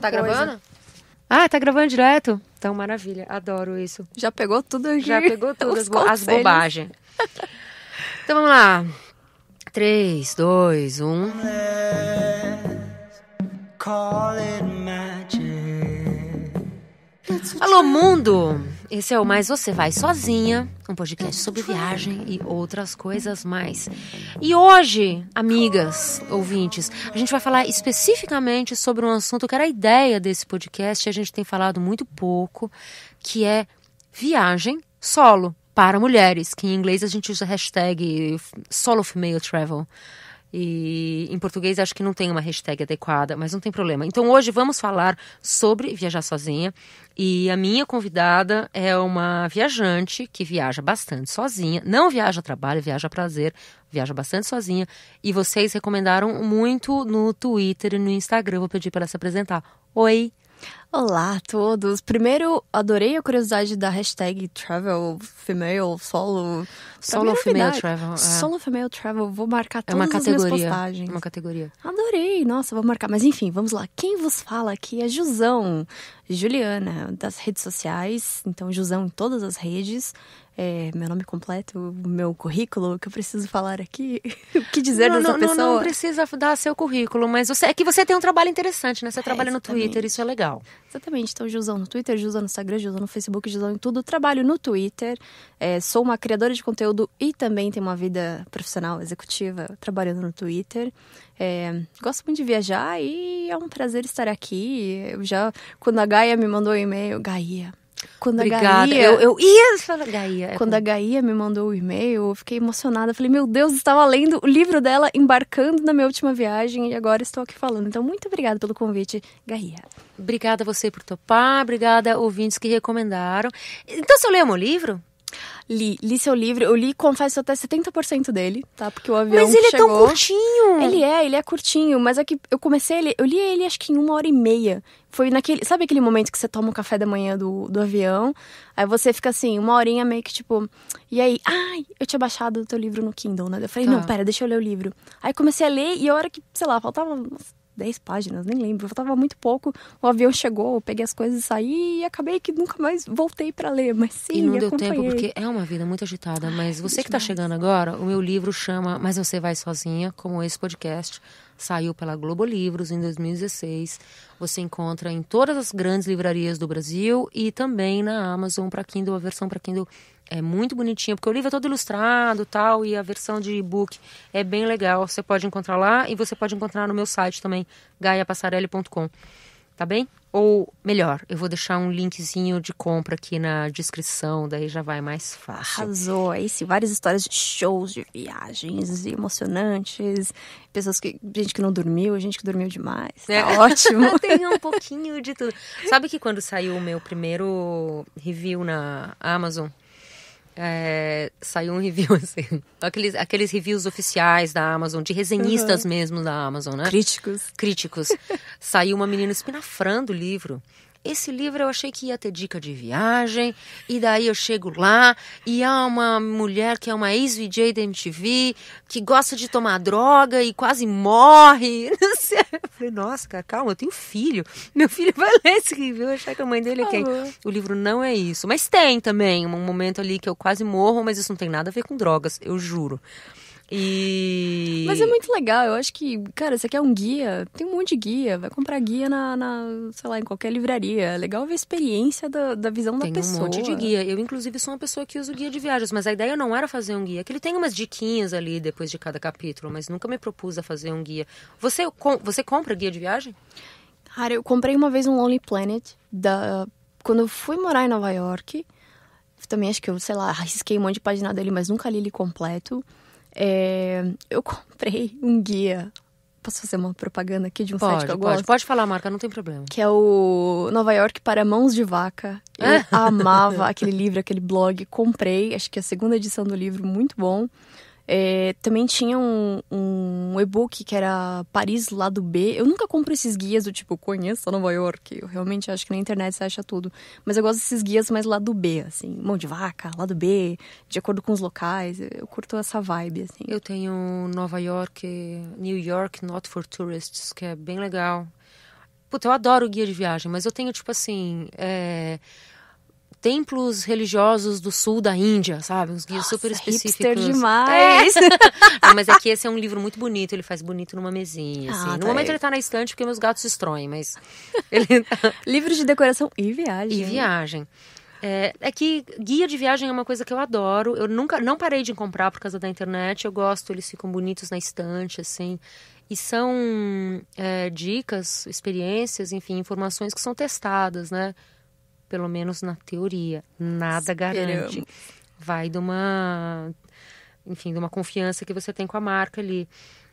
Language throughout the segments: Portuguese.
Tá coisa. gravando? Ah, tá gravando direto? Então, maravilha. Adoro isso. Já pegou tudo aqui. Já pegou tudo, as, bo as bobagens. então, vamos lá. 3, 2, 1. Alô, mundo! Esse é o Mais Você Vai Sozinha, um podcast sobre viagem e outras coisas mais. E hoje, amigas, ouvintes, a gente vai falar especificamente sobre um assunto que era a ideia desse podcast e a gente tem falado muito pouco, que é viagem solo para mulheres, que em inglês a gente usa a hashtag solo female travel. E em português acho que não tem uma hashtag adequada, mas não tem problema. Então hoje vamos falar sobre viajar sozinha. E a minha convidada é uma viajante que viaja bastante sozinha, não viaja a trabalho, viaja a prazer, viaja bastante sozinha. E vocês recomendaram muito no Twitter e no Instagram. Vou pedir para ela se apresentar. Oi! Olá a todos! Primeiro, adorei a curiosidade da hashtag travel female solo. Solo é female travel. É. Solo female travel. Vou marcar todas é uma categoria, as minhas postagens. É uma categoria. Adorei! Nossa, vou marcar. Mas enfim, vamos lá. Quem vos fala aqui é Jusão, Juliana, das redes sociais. Então, Jusão em todas as redes é, meu nome completo, meu currículo, o que eu preciso falar aqui, o que dizer não, dessa não, pessoa. Não, não precisa dar seu currículo, mas você, é que você tem um trabalho interessante, né? Você é, trabalha exatamente. no Twitter, isso é legal. Exatamente, então Jusão no Twitter, Jusão no Instagram, Jusão no Facebook, Jusão em tudo. Trabalho no Twitter, é, sou uma criadora de conteúdo e também tenho uma vida profissional executiva trabalhando no Twitter. É, gosto muito de viajar e é um prazer estar aqui. Eu já, quando a Gaia me mandou um e-mail, Gaia, quando Obrigada. a Gaia. Eu, eu ia falar Gaia. É Quando a Gaia me mandou o e-mail, eu fiquei emocionada. Falei, meu Deus, estava lendo o livro dela embarcando na minha última viagem e agora estou aqui falando. Então, muito obrigada pelo convite, Gaia. Obrigada a você por topar, obrigada ouvintes que recomendaram. Então, você eu o meu livro, Li, li seu livro. Eu li, confesso, até 70% dele, tá? Porque o avião Mas ele chegou, é tão curtinho! Ele é, ele é curtinho. Mas é que eu comecei ele... Eu li ele, acho que em uma hora e meia. Foi naquele... Sabe aquele momento que você toma o café da manhã do, do avião? Aí você fica assim, uma horinha meio que tipo... E aí, ai, eu tinha baixado o teu livro no Kindle, né? Eu falei, tá. não, pera, deixa eu ler o livro. Aí comecei a ler e a hora que, sei lá, faltava 10 páginas, nem lembro, faltava muito pouco. O avião chegou, eu peguei as coisas e saí e acabei que nunca mais voltei para ler, mas sim, E não deu acompanhei. tempo porque é uma vida muito agitada, mas você que está chegando agora, o meu livro chama Mas você vai sozinha, como esse podcast saiu pela Globo Livros em 2016. Você encontra em todas as grandes livrarias do Brasil e também na Amazon para Kindle. A versão para Kindle é muito bonitinha, porque o livro é todo ilustrado tal, e a versão de e-book é bem legal. Você pode encontrar lá e você pode encontrar no meu site também, gaiapassarelli.com. Tá bem? Ou melhor, eu vou deixar um linkzinho de compra aqui na descrição, daí já vai mais fácil. Arrasou, é isso. Várias histórias de shows, de viagens emocionantes, pessoas que. gente que não dormiu, gente que dormiu demais. Tá é. ótimo. Tem um pouquinho de tudo. Sabe que quando saiu o meu primeiro review na Amazon, é, saiu um review assim. Então, aqueles, aqueles reviews oficiais da Amazon, de resenhistas uhum. mesmo da Amazon, né? Críticos. Críticos. saiu uma menina espinafrando o livro. Esse livro eu achei que ia ter dica de viagem, e daí eu chego lá e há uma mulher que é uma ex-VJ da MTV, que gosta de tomar droga e quase morre. Eu falei, nossa, cara, calma, eu tenho filho. Meu filho vai ler esse livro, eu achar que a mãe dele é quem. O livro não é isso. Mas tem também um momento ali que eu quase morro, mas isso não tem nada a ver com drogas, eu juro. E... Mas é muito legal, eu acho que, cara, você quer é um guia, tem um monte de guia, vai comprar guia na, na sei lá, em qualquer livraria. É legal ver a experiência da, da visão tem da pessoa. Tem um monte de guia. Eu, inclusive, sou uma pessoa que usa o guia de viagens, mas a ideia não era fazer um guia, é que ele tem umas diquinhas ali depois de cada capítulo, mas nunca me propus a fazer um guia. Você, com, você compra guia de viagem? Cara, eu comprei uma vez um Lonely Planet da, quando eu fui morar em Nova York. Também acho que eu, sei lá, risquei um monte de página dele, mas nunca li ele completo. É, eu comprei um guia. Posso fazer uma propaganda aqui de um pode, site que eu pode, gosto? Pode falar, marca, não tem problema. Que é o Nova York para Mãos de Vaca. Eu amava aquele livro, aquele blog. Comprei, acho que é a segunda edição do livro, muito bom. É, também tinha um, um e-book que era Paris Lado B. Eu nunca compro esses guias do tipo Conheça Nova York. Eu realmente acho que na internet você acha tudo. Mas eu gosto desses guias mais lado B, assim. Mão de vaca, lado B, de acordo com os locais. Eu curto essa vibe, assim. Eu tenho Nova York, New York Not for Tourists, que é bem legal. Puta, eu adoro guia de viagem, mas eu tenho, tipo assim. É templos religiosos do sul da Índia, sabe? Uns guias Nossa, super específicos. demais! É. ah, mas é que esse é um livro muito bonito, ele faz bonito numa mesinha, ah, assim. Ah, tá no momento aí. É. ele tá na estante porque meus gatos estroem, mas... Ele... Tá livro de decoração e viagem. E viagem. É, é, que guia de viagem é uma coisa que eu adoro. Eu nunca, não parei de comprar por causa da internet. Eu gosto, eles ficam bonitos na estante, assim. E são é, dicas, experiências, enfim, informações que são testadas, né? pelo menos na teoria. Nada Esperamos. garante. Vai de uma, enfim, de uma confiança que você tem com a marca ali.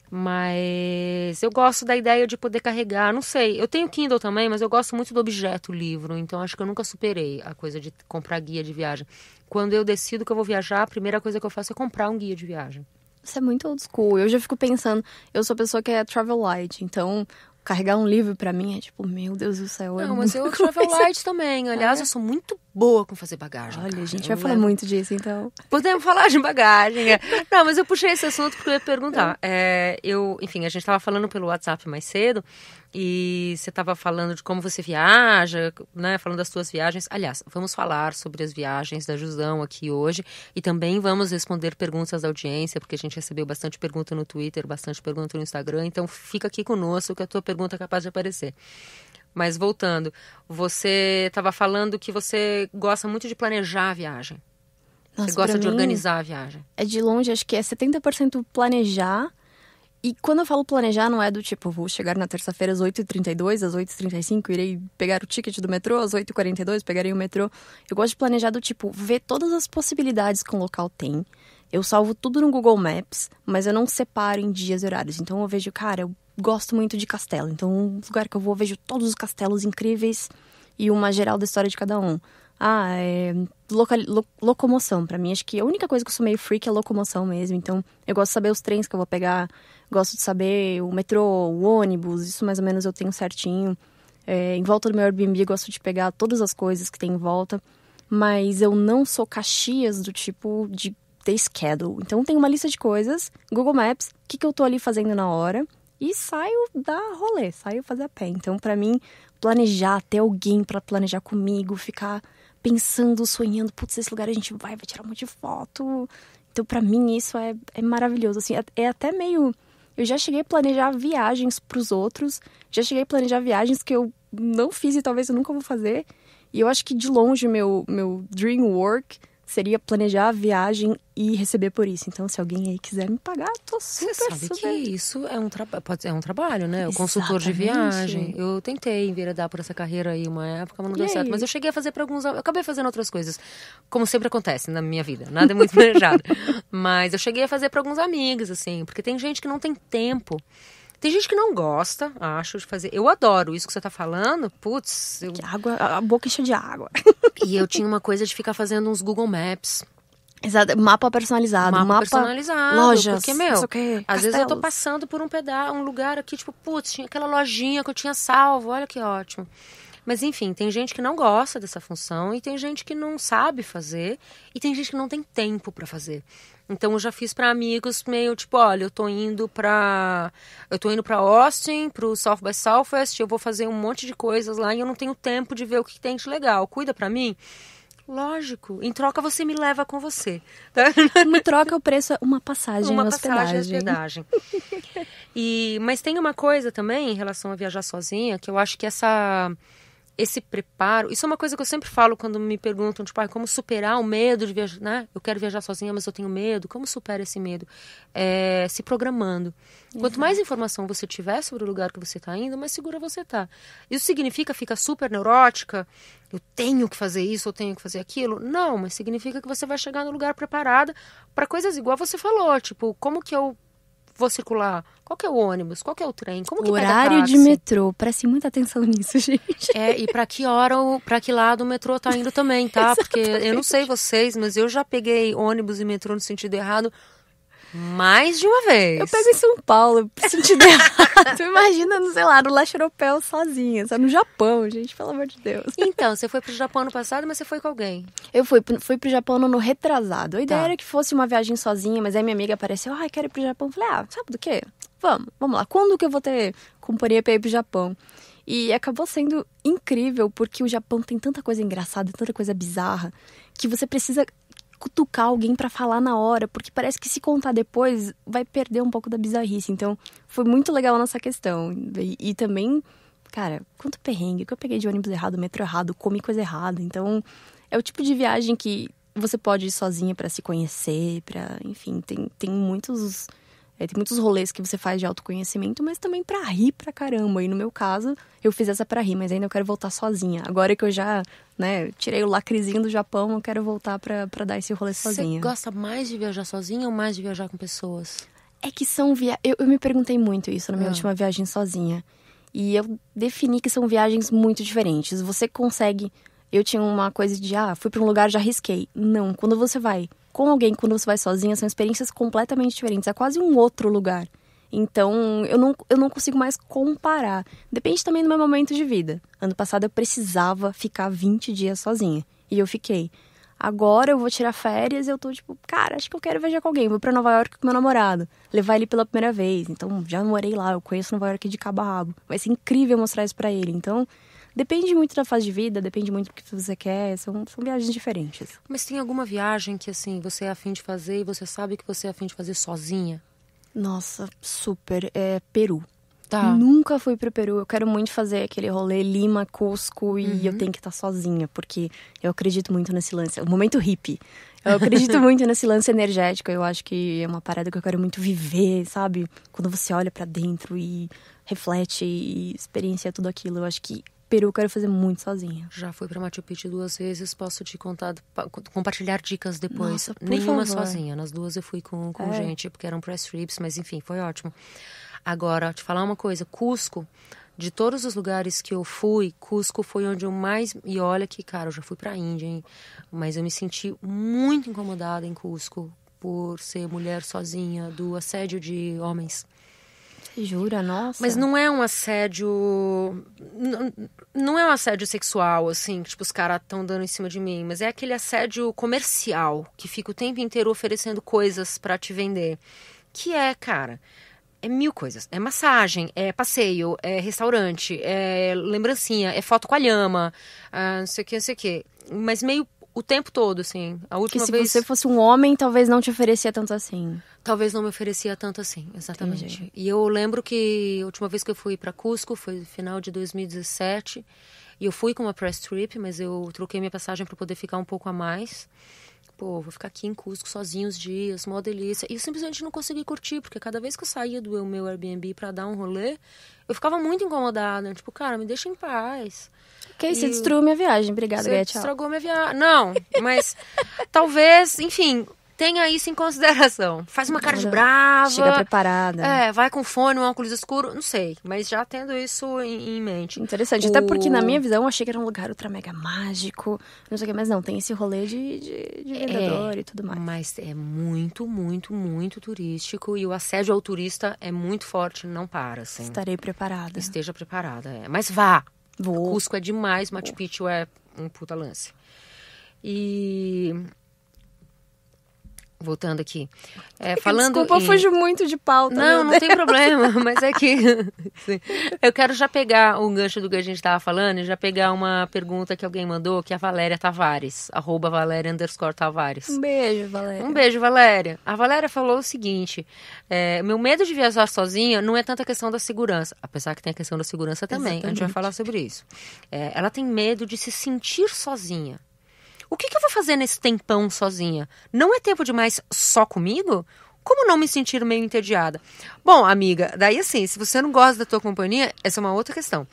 Mas eu gosto da ideia de poder carregar. Não sei, eu tenho Kindle também, mas eu gosto muito do objeto livro. Então acho que eu nunca superei a coisa de comprar guia de viagem. Quando eu decido que eu vou viajar, a primeira coisa que eu faço é comprar um guia de viagem. Isso é muito old school. Eu já fico pensando, eu sou a pessoa que é travel light, então carregar um livro para mim é tipo, meu Deus do céu. É Não, mas eu travel light também. Aliás, é? eu sou muito boa com fazer bagagem. Olha, cara. a gente vai falar muito disso, então. Podemos falar de bagagem. É. Não, mas eu puxei esse assunto porque eu ia perguntar. É. é eu, enfim, a gente tava falando pelo WhatsApp mais cedo e você estava falando de como você viaja, né? Falando das suas viagens. Aliás, vamos falar sobre as viagens da Jusão aqui hoje e também vamos responder perguntas da audiência, porque a gente recebeu bastante pergunta no Twitter, bastante pergunta no Instagram. Então fica aqui conosco que a tua pergunta é capaz de aparecer. Mas voltando, você estava falando que você gosta muito de planejar a viagem. Nossa, você gosta de organizar a viagem. É de longe, acho que é 70% planejar e quando eu falo planejar, não é do tipo, vou chegar na terça-feira às 8h32, às 8h35, irei pegar o ticket do metrô, às 8h42 pegarei o metrô. Eu gosto de planejar do tipo, ver todas as possibilidades que um local tem. Eu salvo tudo no Google Maps, mas eu não separo em dias e horários. Então eu vejo, cara, eu gosto muito de castelo. Então, um lugar que eu vou, eu vejo todos os castelos incríveis e uma geral da história de cada um. Ah, é. lo, locomoção. para mim, acho que a única coisa que eu sou meio freak é locomoção mesmo. Então, eu gosto de saber os trens que eu vou pegar gosto de saber o metrô, o ônibus, isso mais ou menos eu tenho certinho. É, em volta do meu Airbnb, eu gosto de pegar todas as coisas que tem em volta, mas eu não sou caxias do tipo de ter schedule. Então, tem uma lista de coisas, Google Maps, o que, que eu tô ali fazendo na hora, e saio da rolê, saio fazer a pé. Então, para mim, planejar, ter alguém para planejar comigo, ficar pensando, sonhando, putz, esse lugar a gente vai, vai tirar um monte de foto. Então, para mim, isso é, é maravilhoso. Assim, é, é até meio eu já cheguei a planejar viagens para os outros, já cheguei a planejar viagens que eu não fiz e talvez eu nunca vou fazer. E eu acho que de longe meu meu dream work seria planejar a viagem e receber por isso. Então, se alguém aí quiser me pagar, tô super, Você sabe super... que isso é um, tra... é um trabalho, né? O consultor de viagem. Eu tentei enveredar por essa carreira aí uma época, mas não e deu aí? certo. Mas eu cheguei a fazer para alguns... Eu acabei fazendo outras coisas, como sempre acontece na minha vida. Nada é muito planejado. mas eu cheguei a fazer para alguns amigos, assim. Porque tem gente que não tem tempo tem gente que não gosta, acho, de fazer. Eu adoro isso que você tá falando. Putz, eu... água, a boca cheia de água. e eu tinha uma coisa de ficar fazendo uns Google Maps. Exato, mapa personalizado, mapa, mapa personalizado, lojas, porque meu, okay, às vezes eu tô passando por um pedaço, um lugar aqui, tipo, putz, tinha aquela lojinha que eu tinha salvo, olha que ótimo. Mas enfim, tem gente que não gosta dessa função e tem gente que não sabe fazer e tem gente que não tem tempo para fazer. Então eu já fiz para amigos meio tipo, olha, eu tô indo para eu tô indo para Austin, pro South by Southwest, eu vou fazer um monte de coisas lá e eu não tenho tempo de ver o que tem de legal. Cuida para mim. Lógico. Em troca você me leva com você. Em troca o preço é uma passagem, uma hospedagem. hospedagem. É e mas tem uma coisa também em relação a viajar sozinha que eu acho que essa esse preparo, isso é uma coisa que eu sempre falo quando me perguntam, tipo, ah, como superar o medo de viajar, né? Eu quero viajar sozinha, mas eu tenho medo. Como supera esse medo? É, se programando. Quanto mais informação você tiver sobre o lugar que você está indo, mais segura você tá. Isso significa ficar super neurótica? Eu tenho que fazer isso, eu tenho que fazer aquilo? Não, mas significa que você vai chegar no lugar preparada para coisas igual você falou, tipo, como que eu vou circular? Qual é o ônibus? Qual é o trem? Como que Horário de metrô. Preste muita atenção nisso, gente. É, e para que hora, para que lado o metrô tá indo também, tá? Porque eu não sei vocês, mas eu já peguei ônibus e metrô no sentido errado mais de uma vez. Eu pego em São Paulo, sentido errado. Imagina, sei lá, no leste europeu sozinha, só no Japão, gente, pelo amor de Deus. Então, você foi pro Japão no passado, mas você foi com alguém? Eu fui, fui pro Japão no retrasado. A ideia tá. era que fosse uma viagem sozinha, mas aí minha amiga apareceu, ai, ah, quero ir pro Japão. falei, ah, sabe do quê? Vamos, vamos lá. Quando que eu vou ter companhia pra ir pro Japão? E acabou sendo incrível, porque o Japão tem tanta coisa engraçada, tanta coisa bizarra, que você precisa cutucar alguém para falar na hora, porque parece que se contar depois vai perder um pouco da bizarrice. Então, foi muito legal a nossa questão. E, e também, cara, quanto perrengue que eu peguei de ônibus errado, metrô errado, comi coisa errada. Então, é o tipo de viagem que você pode ir sozinha para se conhecer, para, enfim, tem tem muitos é, tem muitos rolês que você faz de autoconhecimento, mas também para rir pra caramba. E no meu caso, eu fiz essa para rir, mas ainda eu quero voltar sozinha. Agora que eu já, né, tirei o lacrezinho do Japão, eu quero voltar pra, pra dar esse rolê sozinha. Você gosta mais de viajar sozinha ou mais de viajar com pessoas? É que são viagens. Eu, eu me perguntei muito isso na minha ah. última viagem sozinha. E eu defini que são viagens muito diferentes. Você consegue... Eu tinha uma coisa de, ah, fui pra um lugar, já risquei. Não, quando você vai com alguém, quando você vai sozinha, são experiências completamente diferentes. É quase um outro lugar. Então, eu não, eu não consigo mais comparar. Depende também do meu momento de vida. Ano passado eu precisava ficar 20 dias sozinha. E eu fiquei. Agora eu vou tirar férias e eu tô tipo, cara, acho que eu quero viajar com alguém. Vou para Nova York com meu namorado. Levar ele pela primeira vez. Então, já morei lá, eu conheço Nova York de cabo a rabo. Vai ser incrível mostrar isso pra ele. Então, Depende muito da fase de vida, depende muito do que você quer, são, são viagens diferentes. Mas tem alguma viagem que, assim, você é afim de fazer e você sabe que você é afim de fazer sozinha? Nossa, super. É Peru. Tá. Nunca fui pro Peru. Eu quero muito fazer aquele rolê Lima, Cusco e uhum. eu tenho que estar tá sozinha, porque eu acredito muito nesse lance. É um momento hippie. Eu acredito muito nesse lance energético. Eu acho que é uma parada que eu quero muito viver, sabe? Quando você olha para dentro e reflete e experiencia tudo aquilo, eu acho que Peru eu quero fazer muito sozinha. Já fui para Machu Picchu duas vezes, posso te contar, compartilhar dicas depois. Nossa, Nenhuma favor. sozinha, nas duas eu fui com, com é. gente, porque eram press trips, mas enfim, foi ótimo. Agora, te falar uma coisa, Cusco, de todos os lugares que eu fui, Cusco foi onde eu mais e olha que cara, eu já fui para Índia, hein? mas eu me senti muito incomodada em Cusco por ser mulher sozinha, do assédio de homens. Jura, nossa. Mas não é um assédio. Não, não é um assédio sexual, assim, que tipo, os caras estão dando em cima de mim, mas é aquele assédio comercial que fica o tempo inteiro oferecendo coisas para te vender. Que é, cara, é mil coisas. É massagem, é passeio, é restaurante, é lembrancinha, é foto com a lhama, ah, não sei o que, não sei o que. Mas meio o tempo todo, assim. A última que se vez... você fosse um homem, talvez não te oferecia tanto assim. Talvez não me oferecia tanto assim, exatamente. Entendi. E eu lembro que a última vez que eu fui para Cusco foi no final de 2017. E eu fui com uma press trip, mas eu troquei minha passagem para poder ficar um pouco a mais. Pô, vou ficar aqui em Cusco sozinho os dias, mó delícia. E eu simplesmente não consegui curtir, porque cada vez que eu saía do meu Airbnb para dar um rolê, eu ficava muito incomodada. Tipo, cara, me deixa em paz. Ok, e você destruiu minha viagem. Obrigada, Bia, Estragou minha viagem. Não, mas talvez, enfim, tenha isso em consideração. Faz uma cara de brava. Chega preparada. É, né? vai com fone, um óculos escuro, não sei. Mas já tendo isso em, em mente. Interessante. O... Até porque, na minha visão, eu achei que era um lugar ultra mega mágico. Não sei o que, mas não, tem esse rolê de, de, de é, vendedor é, e tudo mais. Mas é muito, muito, muito turístico. E o assédio ao turista é muito forte, não para, assim. Estarei preparada. Esteja preparada, é. Mas vá! Vou. Cusco é demais, Machu Picchu é um puta lance. E voltando aqui. É, falando Desculpa, em... eu fujo muito de pauta. Não, não tem problema, mas é que eu quero já pegar o gancho do que a gente estava falando e já pegar uma pergunta que alguém mandou, que é a Valéria Tavares, arroba Valéria underscore Tavares. Um beijo, Valéria. Um beijo, Valéria. A Valéria falou o seguinte, é, meu medo de viajar sozinha não é tanta questão da segurança, apesar que tem a questão da segurança também, Exatamente. a gente vai falar sobre isso. É, ela tem medo de se sentir sozinha. O que, que eu vou fazer nesse tempão sozinha? Não é tempo demais só comigo? Como não me sentir meio entediada? Bom, amiga, daí assim, se você não gosta da tua companhia, essa é uma outra questão.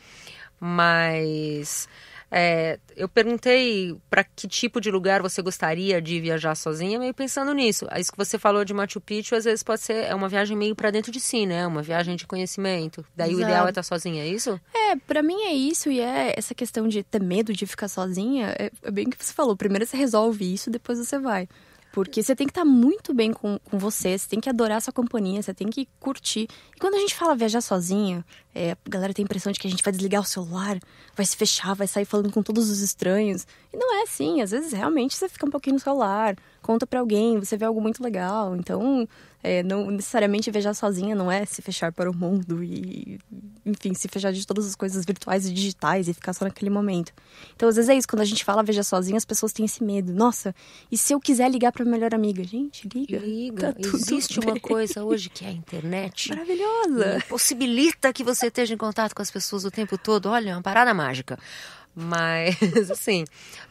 Mas é, eu perguntei para que tipo de lugar você gostaria de viajar sozinha, meio pensando nisso. É isso que você falou de Machu Picchu, às vezes pode ser é uma viagem meio para dentro de si, né? Uma viagem de conhecimento. Daí Exato. o ideal é estar tá sozinha, é isso? É, para mim é isso e é essa questão de ter medo de ficar sozinha. É, é bem o que você falou. Primeiro você resolve isso, depois você vai. Porque você tem que estar tá muito bem com, com você, você tem que adorar a sua companhia, você tem que curtir. E quando a gente fala viajar sozinha, é, a galera tem a impressão de que a gente vai desligar o celular, vai se fechar, vai sair falando com todos os estranhos. E não é assim. Às vezes, realmente, você fica um pouquinho no celular, conta para alguém, você vê algo muito legal. Então, é, não necessariamente viajar sozinha não é se fechar para o mundo e, enfim, se fechar de todas as coisas virtuais e digitais e ficar só naquele momento. Então, às vezes é isso, quando a gente fala viajar sozinha, as pessoas têm esse medo. Nossa, e se eu quiser ligar para a melhor amiga? Gente, liga. Liga. Tá Existe bem. uma coisa hoje que é a internet. Maravilhosa. Possibilita que você esteja em contato com as pessoas o tempo todo. Olha, é uma parada mágica. Mas, assim,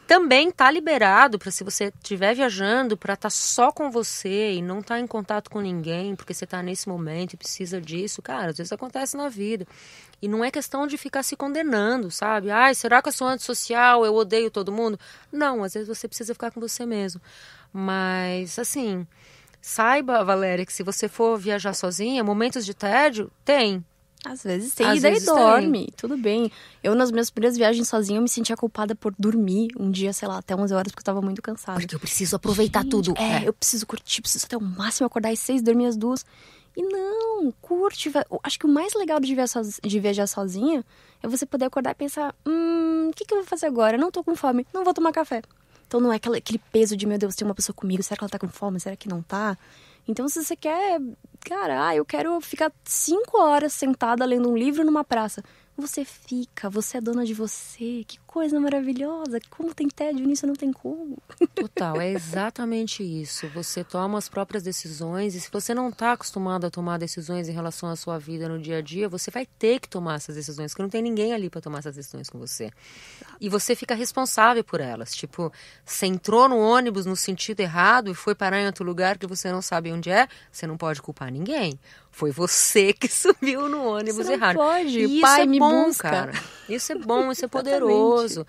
também tá liberado para se você estiver viajando, para estar tá só com você e não estar tá em contato com ninguém, porque você tá nesse momento e precisa disso. Cara, às vezes acontece na vida. E não é questão de ficar se condenando, sabe? Ai, será que eu sou antissocial? Eu odeio todo mundo? Não, às vezes você precisa ficar com você mesmo. Mas, assim, saiba, Valéria, que se você for viajar sozinha, momentos de tédio tem, às vezes tem, Às e daí dorme, tem. tudo bem. Eu, nas minhas primeiras viagens sozinha, eu me sentia culpada por dormir um dia, sei lá, até 11 horas, porque eu tava muito cansada. Porque eu preciso aproveitar Gente, tudo. É, é, eu preciso curtir, preciso até o máximo acordar às seis, dormir às duas. E não, curte. Acho que o mais legal de viajar, sozinha, de viajar sozinha é você poder acordar e pensar: hum, o que, que eu vou fazer agora? não tô com fome, não vou tomar café. Então não é aquele peso de, meu Deus, tem uma pessoa comigo, será que ela tá com fome? Será que não tá? Então, se você quer cara, ah, eu quero ficar cinco horas sentada lendo um livro numa praça. Você fica, você é dona de você. Que coisa maravilhosa. Como tem tédio nisso, não tem como. Total, é exatamente isso. Você toma as próprias decisões e se você não está acostumado a tomar decisões em relação à sua vida no dia a dia, você vai ter que tomar essas decisões, porque não tem ninguém ali para tomar essas decisões com você. E você fica responsável por elas. Tipo, você entrou no ônibus no sentido errado e foi parar em outro lugar que você não sabe onde é, você não pode culpar ninguém. Foi você que subiu no ônibus errado. Pode, e pai, é me bom, é busca. cara. Isso é bom, isso é poderoso.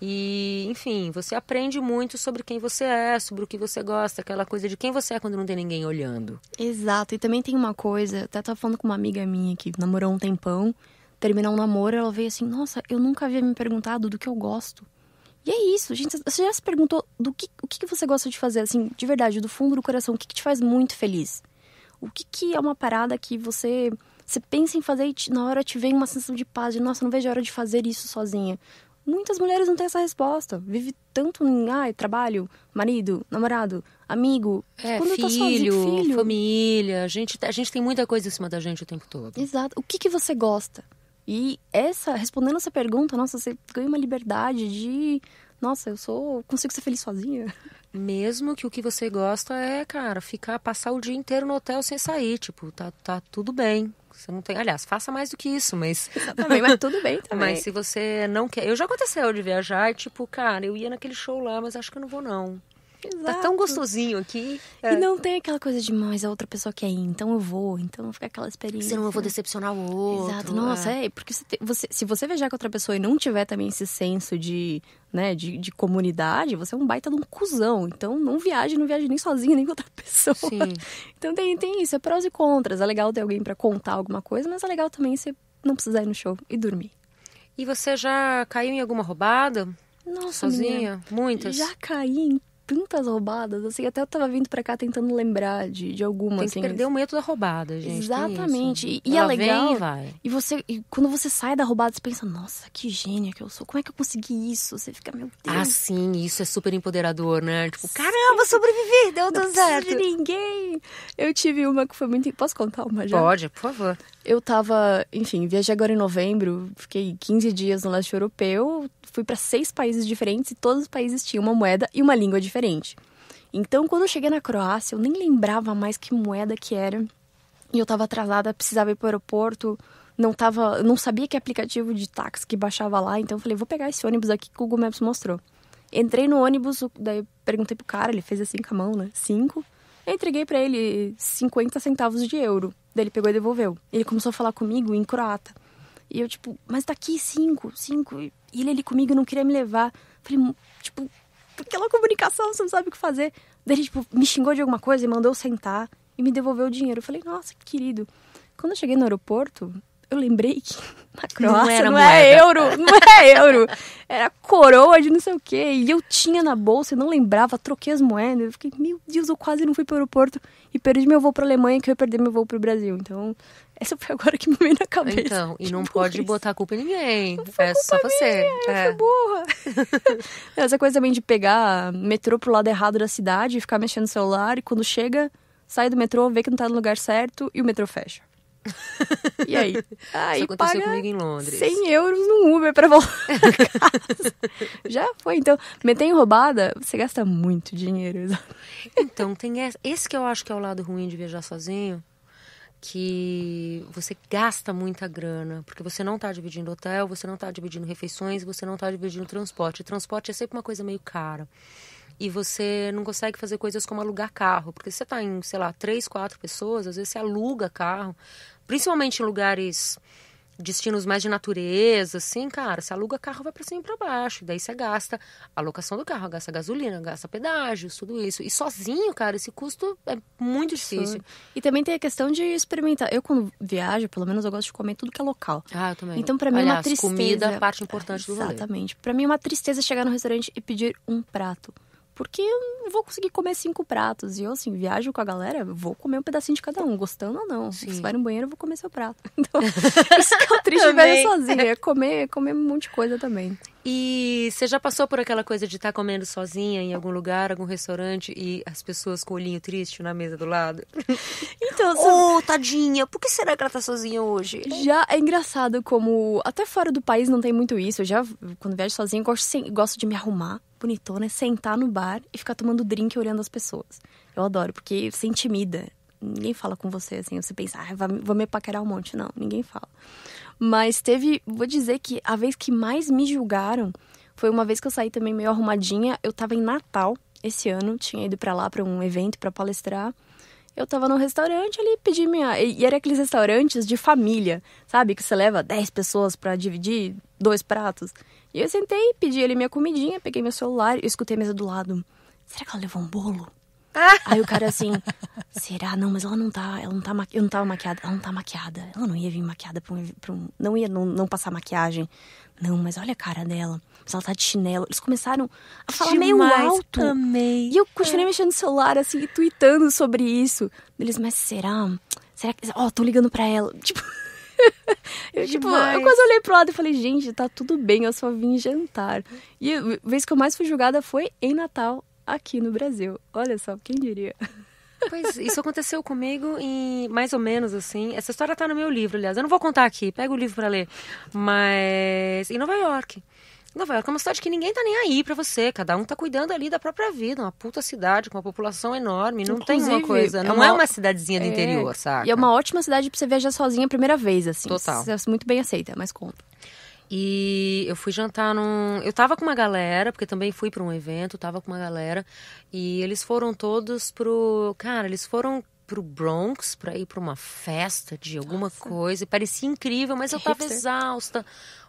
E, enfim, você aprende muito sobre quem você é, sobre o que você gosta, aquela coisa de quem você é quando não tem ninguém olhando. Exato. E também tem uma coisa, até tava falando com uma amiga minha que namorou um tempão, terminou um namoro, ela veio assim: "Nossa, eu nunca havia me perguntado do que eu gosto". E é isso, gente, você já se perguntou do que o que você gosta de fazer assim, de verdade, do fundo do coração, o que, que te faz muito feliz? O que que é uma parada que você você pensa em fazer e na hora te vem uma sensação de paz, de nossa, não vejo a hora de fazer isso sozinha. Muitas mulheres não têm essa resposta. Vive tanto em trabalho, marido, namorado, amigo. É, filho, tá sozinho, filho, família. A gente, tá, a gente tem muita coisa em cima da gente o tempo todo. Exato. O que, que você gosta? E essa, respondendo essa pergunta, nossa, você ganha uma liberdade de. Nossa, eu sou. consigo ser feliz sozinha. Mesmo que o que você gosta é, cara, ficar, passar o dia inteiro no hotel sem sair. Tipo, tá, tá tudo bem. Você não tem. Aliás, faça mais do que isso, mas. Também, mas tudo bem também. Mas se você não quer. Eu já aconteceu de viajar e, tipo, cara, eu ia naquele show lá, mas acho que eu não vou, não. Exato. Tá tão gostosinho aqui. É. E não tem aquela coisa de, mas a outra pessoa quer ir, então eu vou, então vou fica aquela experiência. Senão eu vou decepcionar o outro. Exato. Nossa, é, é porque você, você, se você viajar com outra pessoa e não tiver também esse senso de, né, de, de, comunidade, você é um baita de um cuzão. Então não viaje, não viaje nem sozinha, nem com outra pessoa. Sim. Então tem, tem isso, é prós e contras. É legal ter alguém para contar alguma coisa, mas é legal também você não precisar ir no show e dormir. E você já caiu em alguma roubada? Nossa, sozinha? Muitas? Já caí em tantas roubadas, assim, até eu tava vindo para cá tentando lembrar de, de alguma, Tem que assim, perder o medo da roubada, gente. Exatamente. E, e é legal. Vem, e, você, e quando você sai da roubada, você pensa, nossa, que gênia que eu sou. Como é que eu consegui isso? Você fica, meu Deus. Ah, sim, isso é super empoderador, né? Tipo, caramba, sobrevivi, deu tudo certo. de ninguém. Eu tive uma que foi muito. Posso contar uma já? Pode, por favor eu tava, enfim, viajei agora em novembro, fiquei 15 dias no leste europeu, fui para seis países diferentes e todos os países tinham uma moeda e uma língua diferente. Então, quando eu cheguei na Croácia, eu nem lembrava mais que moeda que era. E eu tava atrasada, precisava ir pro aeroporto, não tava, não sabia que aplicativo de táxi que baixava lá, então eu falei, vou pegar esse ônibus aqui que o Google Maps mostrou. Entrei no ônibus, daí perguntei pro cara, ele fez assim com a mão, né? Cinco. Eu entreguei para ele 50 centavos de euro. Daí ele pegou e devolveu. Ele começou a falar comigo em croata. E eu, tipo, mas tá aqui cinco, cinco. E ele ali comigo não queria me levar. Falei, tipo, aquela comunicação, você não sabe o que fazer. Daí ele, tipo, me xingou de alguma coisa e mandou sentar e me devolveu o dinheiro. Eu falei, nossa, que querido. Quando eu cheguei no aeroporto, eu lembrei que na Croácia não, era não é euro, não é euro, era coroa de não sei o que. E eu tinha na bolsa e não lembrava, troquei as moedas. Eu fiquei, meu Deus, eu quase não fui para o aeroporto e perdi meu voo para Alemanha, que eu ia perder meu voo para o Brasil. Então, essa foi agora que me veio na cabeça. Então, e não pode isso. botar culpa em ninguém. Não foi é só você. é. fui burra. essa coisa também de pegar metrô pro lado errado da cidade e ficar mexendo no celular e quando chega, sai do metrô, vê que não tá no lugar certo e o metrô fecha. E aí? aí ah, Isso aconteceu comigo em Londres. 100 euros no Uber pra voltar pra casa. Já foi. Então, meter em roubada, você gasta muito dinheiro. Então, tem esse, esse que eu acho que é o lado ruim de viajar sozinho. Que você gasta muita grana, porque você não tá dividindo hotel, você não tá dividindo refeições, você não tá dividindo transporte. Transporte é sempre uma coisa meio cara e você não consegue fazer coisas como alugar carro, porque você está em, sei lá, três, quatro pessoas, às vezes você aluga carro, principalmente em lugares destinos mais de natureza, assim, cara, você aluga carro, vai para cima e pra baixo. Daí você gasta a locação do carro, gasta gasolina, gasta pedágios, tudo isso. E sozinho, cara, esse custo é muito difícil. Sim. E também tem a questão de experimentar. Eu, quando viajo, pelo menos eu gosto de comer tudo que é local. Ah, eu também. Então, pra mim, é Aliás, uma tristeza. comida é parte importante do rolê. Exatamente. Pra mim, é uma tristeza chegar no restaurante e pedir um prato porque eu não vou conseguir comer cinco pratos. E eu, assim, viajo com a galera, vou comer um pedacinho de cada um, gostando ou não. Sim. Se vai no banheiro, eu vou comer seu prato. Então, isso que é o triste velho sozinha, é comer, comer um monte de coisa também. E você já passou por aquela coisa de estar tá comendo sozinha em algum lugar, algum restaurante e as pessoas com o olhinho triste na mesa do lado? então, oh, tadinha, por que será que ela tá sozinha hoje? Já é engraçado como até fora do país não tem muito isso. Eu já quando viajo sozinha gosto, gosto de me arrumar bonitona, né? sentar no bar e ficar tomando drink olhando as pessoas. Eu adoro porque você intimida. Ninguém fala com você assim, você pensa, ah, vou me paquerar um monte, não, ninguém fala. Mas teve, vou dizer que a vez que mais me julgaram foi uma vez que eu saí também meio arrumadinha. Eu tava em Natal esse ano, tinha ido para lá para um evento para palestrar. Eu tava num restaurante ali, pedi minha. E era aqueles restaurantes de família, sabe? Que você leva 10 pessoas para dividir dois pratos. E eu sentei, pedi ali minha comidinha, peguei meu celular, e escutei a mesa do lado. Será que ela levou um bolo? Aí o cara assim, será? Não, mas ela não tá, ela não tá, eu não tava maquiada, ela não tá maquiada. Ela não ia vir maquiada pra um, pra um não ia não, não passar maquiagem. Não, mas olha a cara dela. Mas ela tá de chinelo. Eles começaram a falar Demais, meio alto. Amei. E eu continuei é. mexendo no celular, assim, e tweetando sobre isso. Eles, mas será? Será que. Ó, oh, tô ligando pra ela. Tipo. eu, tipo, eu quase olhei pro lado e falei, gente, tá tudo bem, eu só vim jantar. E a vez que eu mais fui julgada foi em Natal, aqui no Brasil. Olha só, quem diria? Pois, isso aconteceu comigo em mais ou menos assim. Essa história tá no meu livro, aliás. Eu não vou contar aqui, pega o livro para ler. Mas em Nova York. Nova York é uma cidade que ninguém tá nem aí para você, cada um tá cuidando ali da própria vida, uma puta cidade com uma população enorme, não Inclusive, tem uma coisa, é não é uma, é uma cidadezinha do é... interior, sabe? E é uma ótima cidade para você viajar sozinha a primeira vez, assim. Total. Você é muito bem aceita, mas conta. E eu fui jantar num. Eu tava com uma galera, porque também fui para um evento, tava com uma galera. E eles foram todos pro. Cara, eles foram pro Bronx para ir para uma festa de alguma Nossa. coisa. E parecia incrível, mas que eu tava hipster. exausta.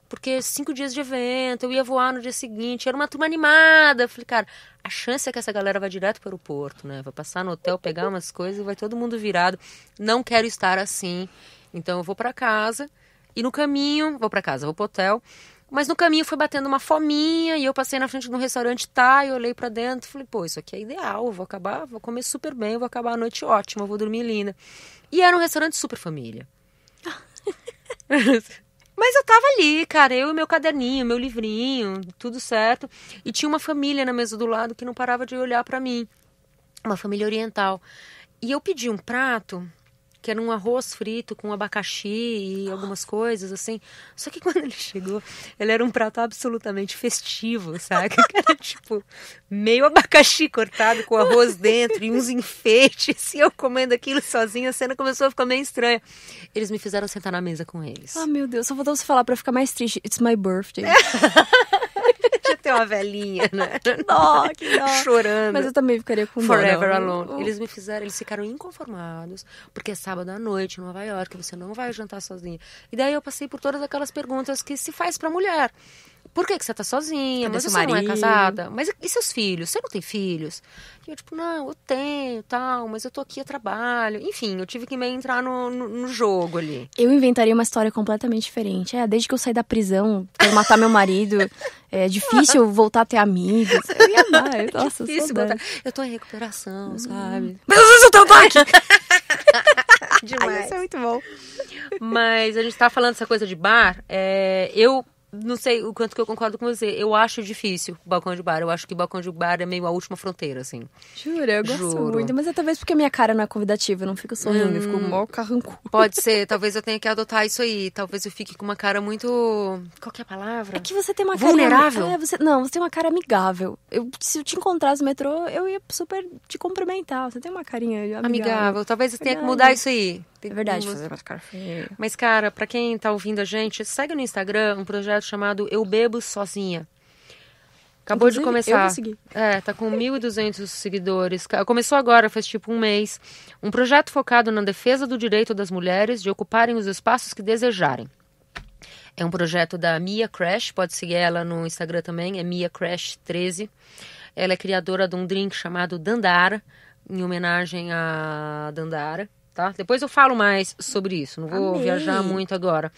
Porque cinco dias de evento, eu ia voar no dia seguinte, era uma turma animada. Eu falei, cara, a chance é que essa galera vai direto para o porto, né? Vai passar no hotel, pegar umas coisas e vai todo mundo virado. Não quero estar assim. Então eu vou para casa e no caminho, vou para casa, vou pro hotel. Mas no caminho foi batendo uma fominha e eu passei na frente de um restaurante tá, e olhei para dentro, falei, pô, isso aqui é ideal, vou acabar, vou comer super bem, vou acabar a noite ótima, vou dormir linda. E era um restaurante super família. Mas eu tava ali, cara, eu e meu caderninho, meu livrinho, tudo certo. E tinha uma família na mesa do lado que não parava de olhar para mim. Uma família oriental. E eu pedi um prato que era um arroz frito com abacaxi e algumas coisas, assim. Só que quando ele chegou, ele era um prato absolutamente festivo, sabe? Que era tipo meio abacaxi cortado com arroz dentro e uns enfeites. E eu comendo aquilo sozinha, a cena começou a ficar meio estranha. Eles me fizeram sentar na mesa com eles. Ah, oh, meu Deus, só vou dar você falar para ficar mais triste. It's my birthday. ter uma velhinha, né? que dó. Chorando. Mas eu também ficaria com Forever dó, Alone. Eles me fizeram, eles ficaram inconformados, porque é sábado à noite em Nova York, você não vai jantar sozinha. E daí eu passei por todas aquelas perguntas que se faz para mulher por que, que você tá sozinha? Cadê mas você marido? não é casada? Mas e seus filhos? Você não tem filhos? E eu, tipo, não, eu tenho, tal, mas eu tô aqui a trabalho. Enfim, eu tive que meio entrar no, no, no, jogo ali. Eu inventaria uma história completamente diferente. É, desde que eu saí da prisão, para matar meu marido, é difícil voltar a ter amigos. Eu ia amar, é nossa, é difícil voltar. Eu tô em recuperação, hum. sabe? Mas eu tô aqui! Demais. Ai, isso é muito bom. Mas a gente tava tá falando dessa coisa de bar. É, eu não sei o quanto que eu concordo com você. Eu acho difícil o balcão de bar. Eu acho que o balcão de bar é meio a última fronteira, assim. Jura, eu gosto Juro. muito. Mas é talvez porque a minha cara não é convidativa. Eu não fico sorrindo, hum, eu fico hum. mó carrancudo. Pode ser. talvez eu tenha que adotar isso aí. Talvez eu fique com uma cara muito... Qual que é a palavra? É que você tem uma Vulnerável? cara... Vulnerável? É, Não, você tem uma cara amigável. Eu, se eu te encontrasse no metrô, eu ia super te cumprimentar. Você tem uma carinha amigável. Amigável. Talvez eu tenha que mudar isso aí. Tem é verdade, fazer uma cara feia. Mas, cara, pra quem tá ouvindo a gente, segue no Instagram um projeto projeto chamado Eu Bebo Sozinha. Acabou Inclusive, de começar. Eu É, tá com 1.200 seguidores. Começou agora, faz tipo um mês. Um projeto focado na defesa do direito das mulheres de ocuparem os espaços que desejarem. É um projeto da Mia Crash, pode seguir ela no Instagram também, é Mia Crash 13. Ela é criadora de um drink chamado Dandara, em homenagem a Dandara. Tá? Depois eu falo mais sobre isso, não vou Amei. viajar muito agora.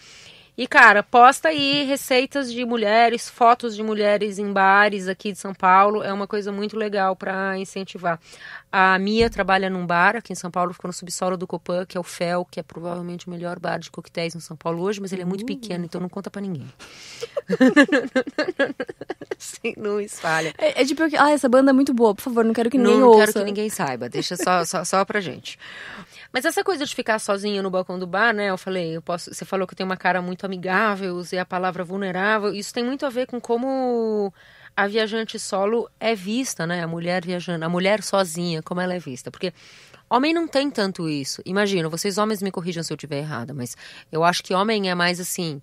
E, cara, posta aí receitas de mulheres, fotos de mulheres em bares aqui de São Paulo. É uma coisa muito legal para incentivar. A Mia trabalha num bar aqui em São Paulo, ficou no subsolo do Copan, que é o Fel, que é provavelmente o melhor bar de coquetéis em São Paulo hoje, mas ele é muito hum. pequeno, então não conta para ninguém. Sim, não espalha. É, é, tipo, ah, essa banda é muito boa, por favor, não quero que ninguém não, não ouça. Não quero que ninguém saiba, deixa só, só, só pra gente. Mas essa coisa de ficar sozinho no balcão do bar, né? Eu falei, eu posso. Você falou que eu tenho uma cara muito amigável, usei a palavra vulnerável. Isso tem muito a ver com como a viajante solo é vista, né? A mulher viajando, a mulher sozinha, como ela é vista. Porque homem não tem tanto isso. Imagina. vocês homens me corrijam se eu estiver errada, mas eu acho que homem é mais assim.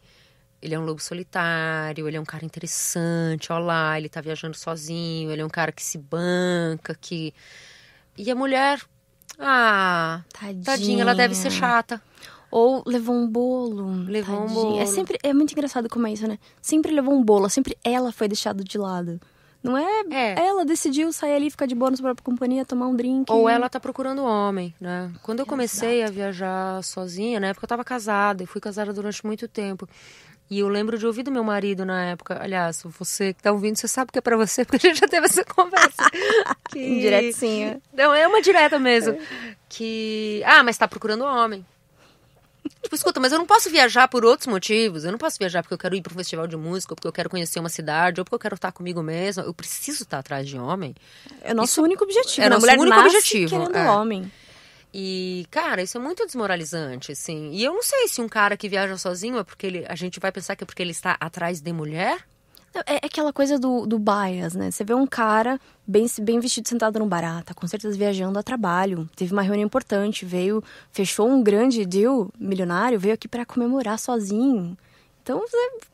Ele é um lobo solitário, ele é um cara interessante, olá, ele tá viajando sozinho, ele é um cara que se banca, que. E a mulher ah, tadinha. Tadinha, ela deve ser chata. Ou levou um bolo. Levou tadinha. um é bolo. É sempre é muito engraçado como é isso, né? Sempre levou um bolo, sempre ela foi deixada de lado. Não é, é, Ela decidiu sair ali, ficar de boa na sua própria companhia, tomar um drink. Ou ela tá procurando homem, né? Quando eu comecei a viajar sozinha, na época eu tava casada, e fui casada durante muito tempo. E eu lembro de ouvir do meu marido na época, aliás, você que tá ouvindo, você sabe que é para você, porque a gente já teve essa conversa. que... Diretinha. Não, é uma direta mesmo. Que, ah, mas tá procurando homem. Tipo, escuta, mas eu não posso viajar por outros motivos. Eu não posso viajar porque eu quero ir para um festival de música, ou porque eu quero conhecer uma cidade, ou porque eu quero estar comigo mesma. Eu preciso estar atrás de homem. É nosso Isso único objetivo. É né? nosso único objetivo. Querendo é. homem. E, cara, isso é muito desmoralizante, assim. E eu não sei se um cara que viaja sozinho é porque ele. A gente vai pensar que é porque ele está atrás de mulher. É, é aquela coisa do, do bias, né? Você vê um cara bem, bem vestido sentado num barata, tá com certeza viajando a trabalho. Teve uma reunião importante, veio, fechou um grande deal milionário, veio aqui para comemorar sozinho. Então,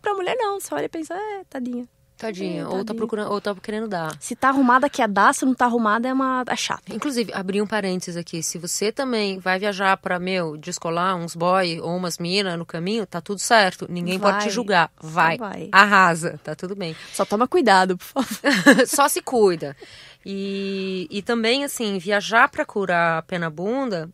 pra mulher não, você olha e pensa, é, tadinha. Tadinha, é, ou tá procurando, ou tá querendo dar. Se tá arrumada, quer é dar, se não tá arrumada, é uma é chata. Inclusive, abri um parênteses aqui. Se você também vai viajar pra, meu, descolar uns boy ou umas mina no caminho, tá tudo certo. Ninguém vai. pode te julgar. Vai. vai. Arrasa, tá tudo bem. Só toma cuidado, por favor. Só se cuida. E, e também, assim, viajar pra curar a pé na bunda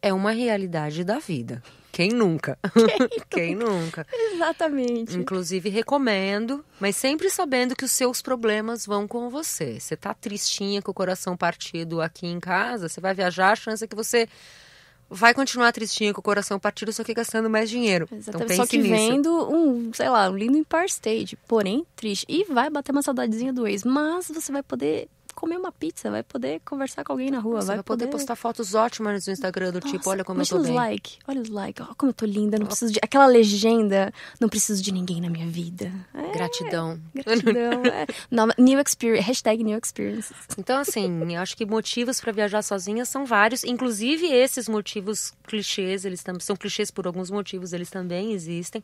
é uma realidade da vida. Quem nunca? Quem, Quem nunca? Exatamente. Inclusive, recomendo, mas sempre sabendo que os seus problemas vão com você. Você tá tristinha com o coração partido aqui em casa, você vai viajar, a chance é que você vai continuar tristinha com o coração partido, só que gastando mais dinheiro. Então, Exatamente. Então, só que nisso. vendo um, sei lá, um lindo Empire State, porém triste. E vai bater uma saudadezinha do ex, mas você vai poder comer uma pizza, vai poder conversar com alguém na rua, Você vai, vai poder... postar fotos ótimas no Instagram do tipo, Nossa, tipo, olha como eu tô bem. Olha os like, olha os like, olha como eu tô linda, não preciso de aquela legenda, não preciso de ninguém na minha vida. É, gratidão. Gratidão. é. new experience, hashtag new experience. Então assim, eu acho que motivos para viajar sozinha são vários, inclusive esses motivos clichês, eles são clichês por alguns motivos, eles também existem.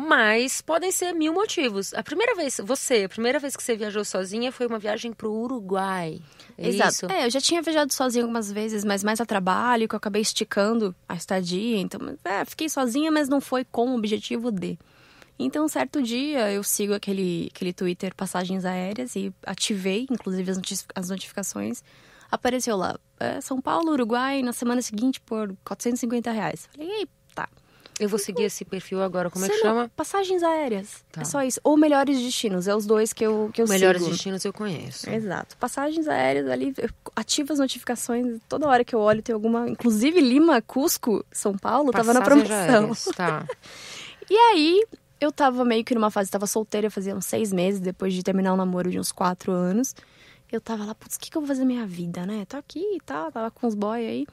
Mas podem ser mil motivos. A primeira vez, você, a primeira vez que você viajou sozinha foi uma viagem pro Uruguai. É Exato. Isso? É, eu já tinha viajado sozinha algumas vezes, mas mais a trabalho, que eu acabei esticando a estadia. Então, é, fiquei sozinha, mas não foi com o objetivo de. Então, um certo dia, eu sigo aquele, aquele Twitter Passagens Aéreas e ativei, inclusive, as notificações. Apareceu lá, é, São Paulo, Uruguai, na semana seguinte por 450 reais. Falei, ei, eu vou seguir esse perfil agora, como é que chama? Passagens aéreas. Tá. É só isso. Ou melhores destinos, é os dois que eu, que eu melhores sigo. destinos eu conheço. Exato. Passagens aéreas ali, ativa as notificações. Toda hora que eu olho tem alguma. Inclusive Lima, Cusco, São Paulo, Passagens tava na promoção. Aéreas, tá. e aí, eu tava meio que numa fase, tava solteira, fazia uns seis meses, depois de terminar um namoro de uns quatro anos. Eu tava lá, putz, o que, que eu vou fazer na minha vida, né? Tô aqui e tá, tal, tava com os boy aí.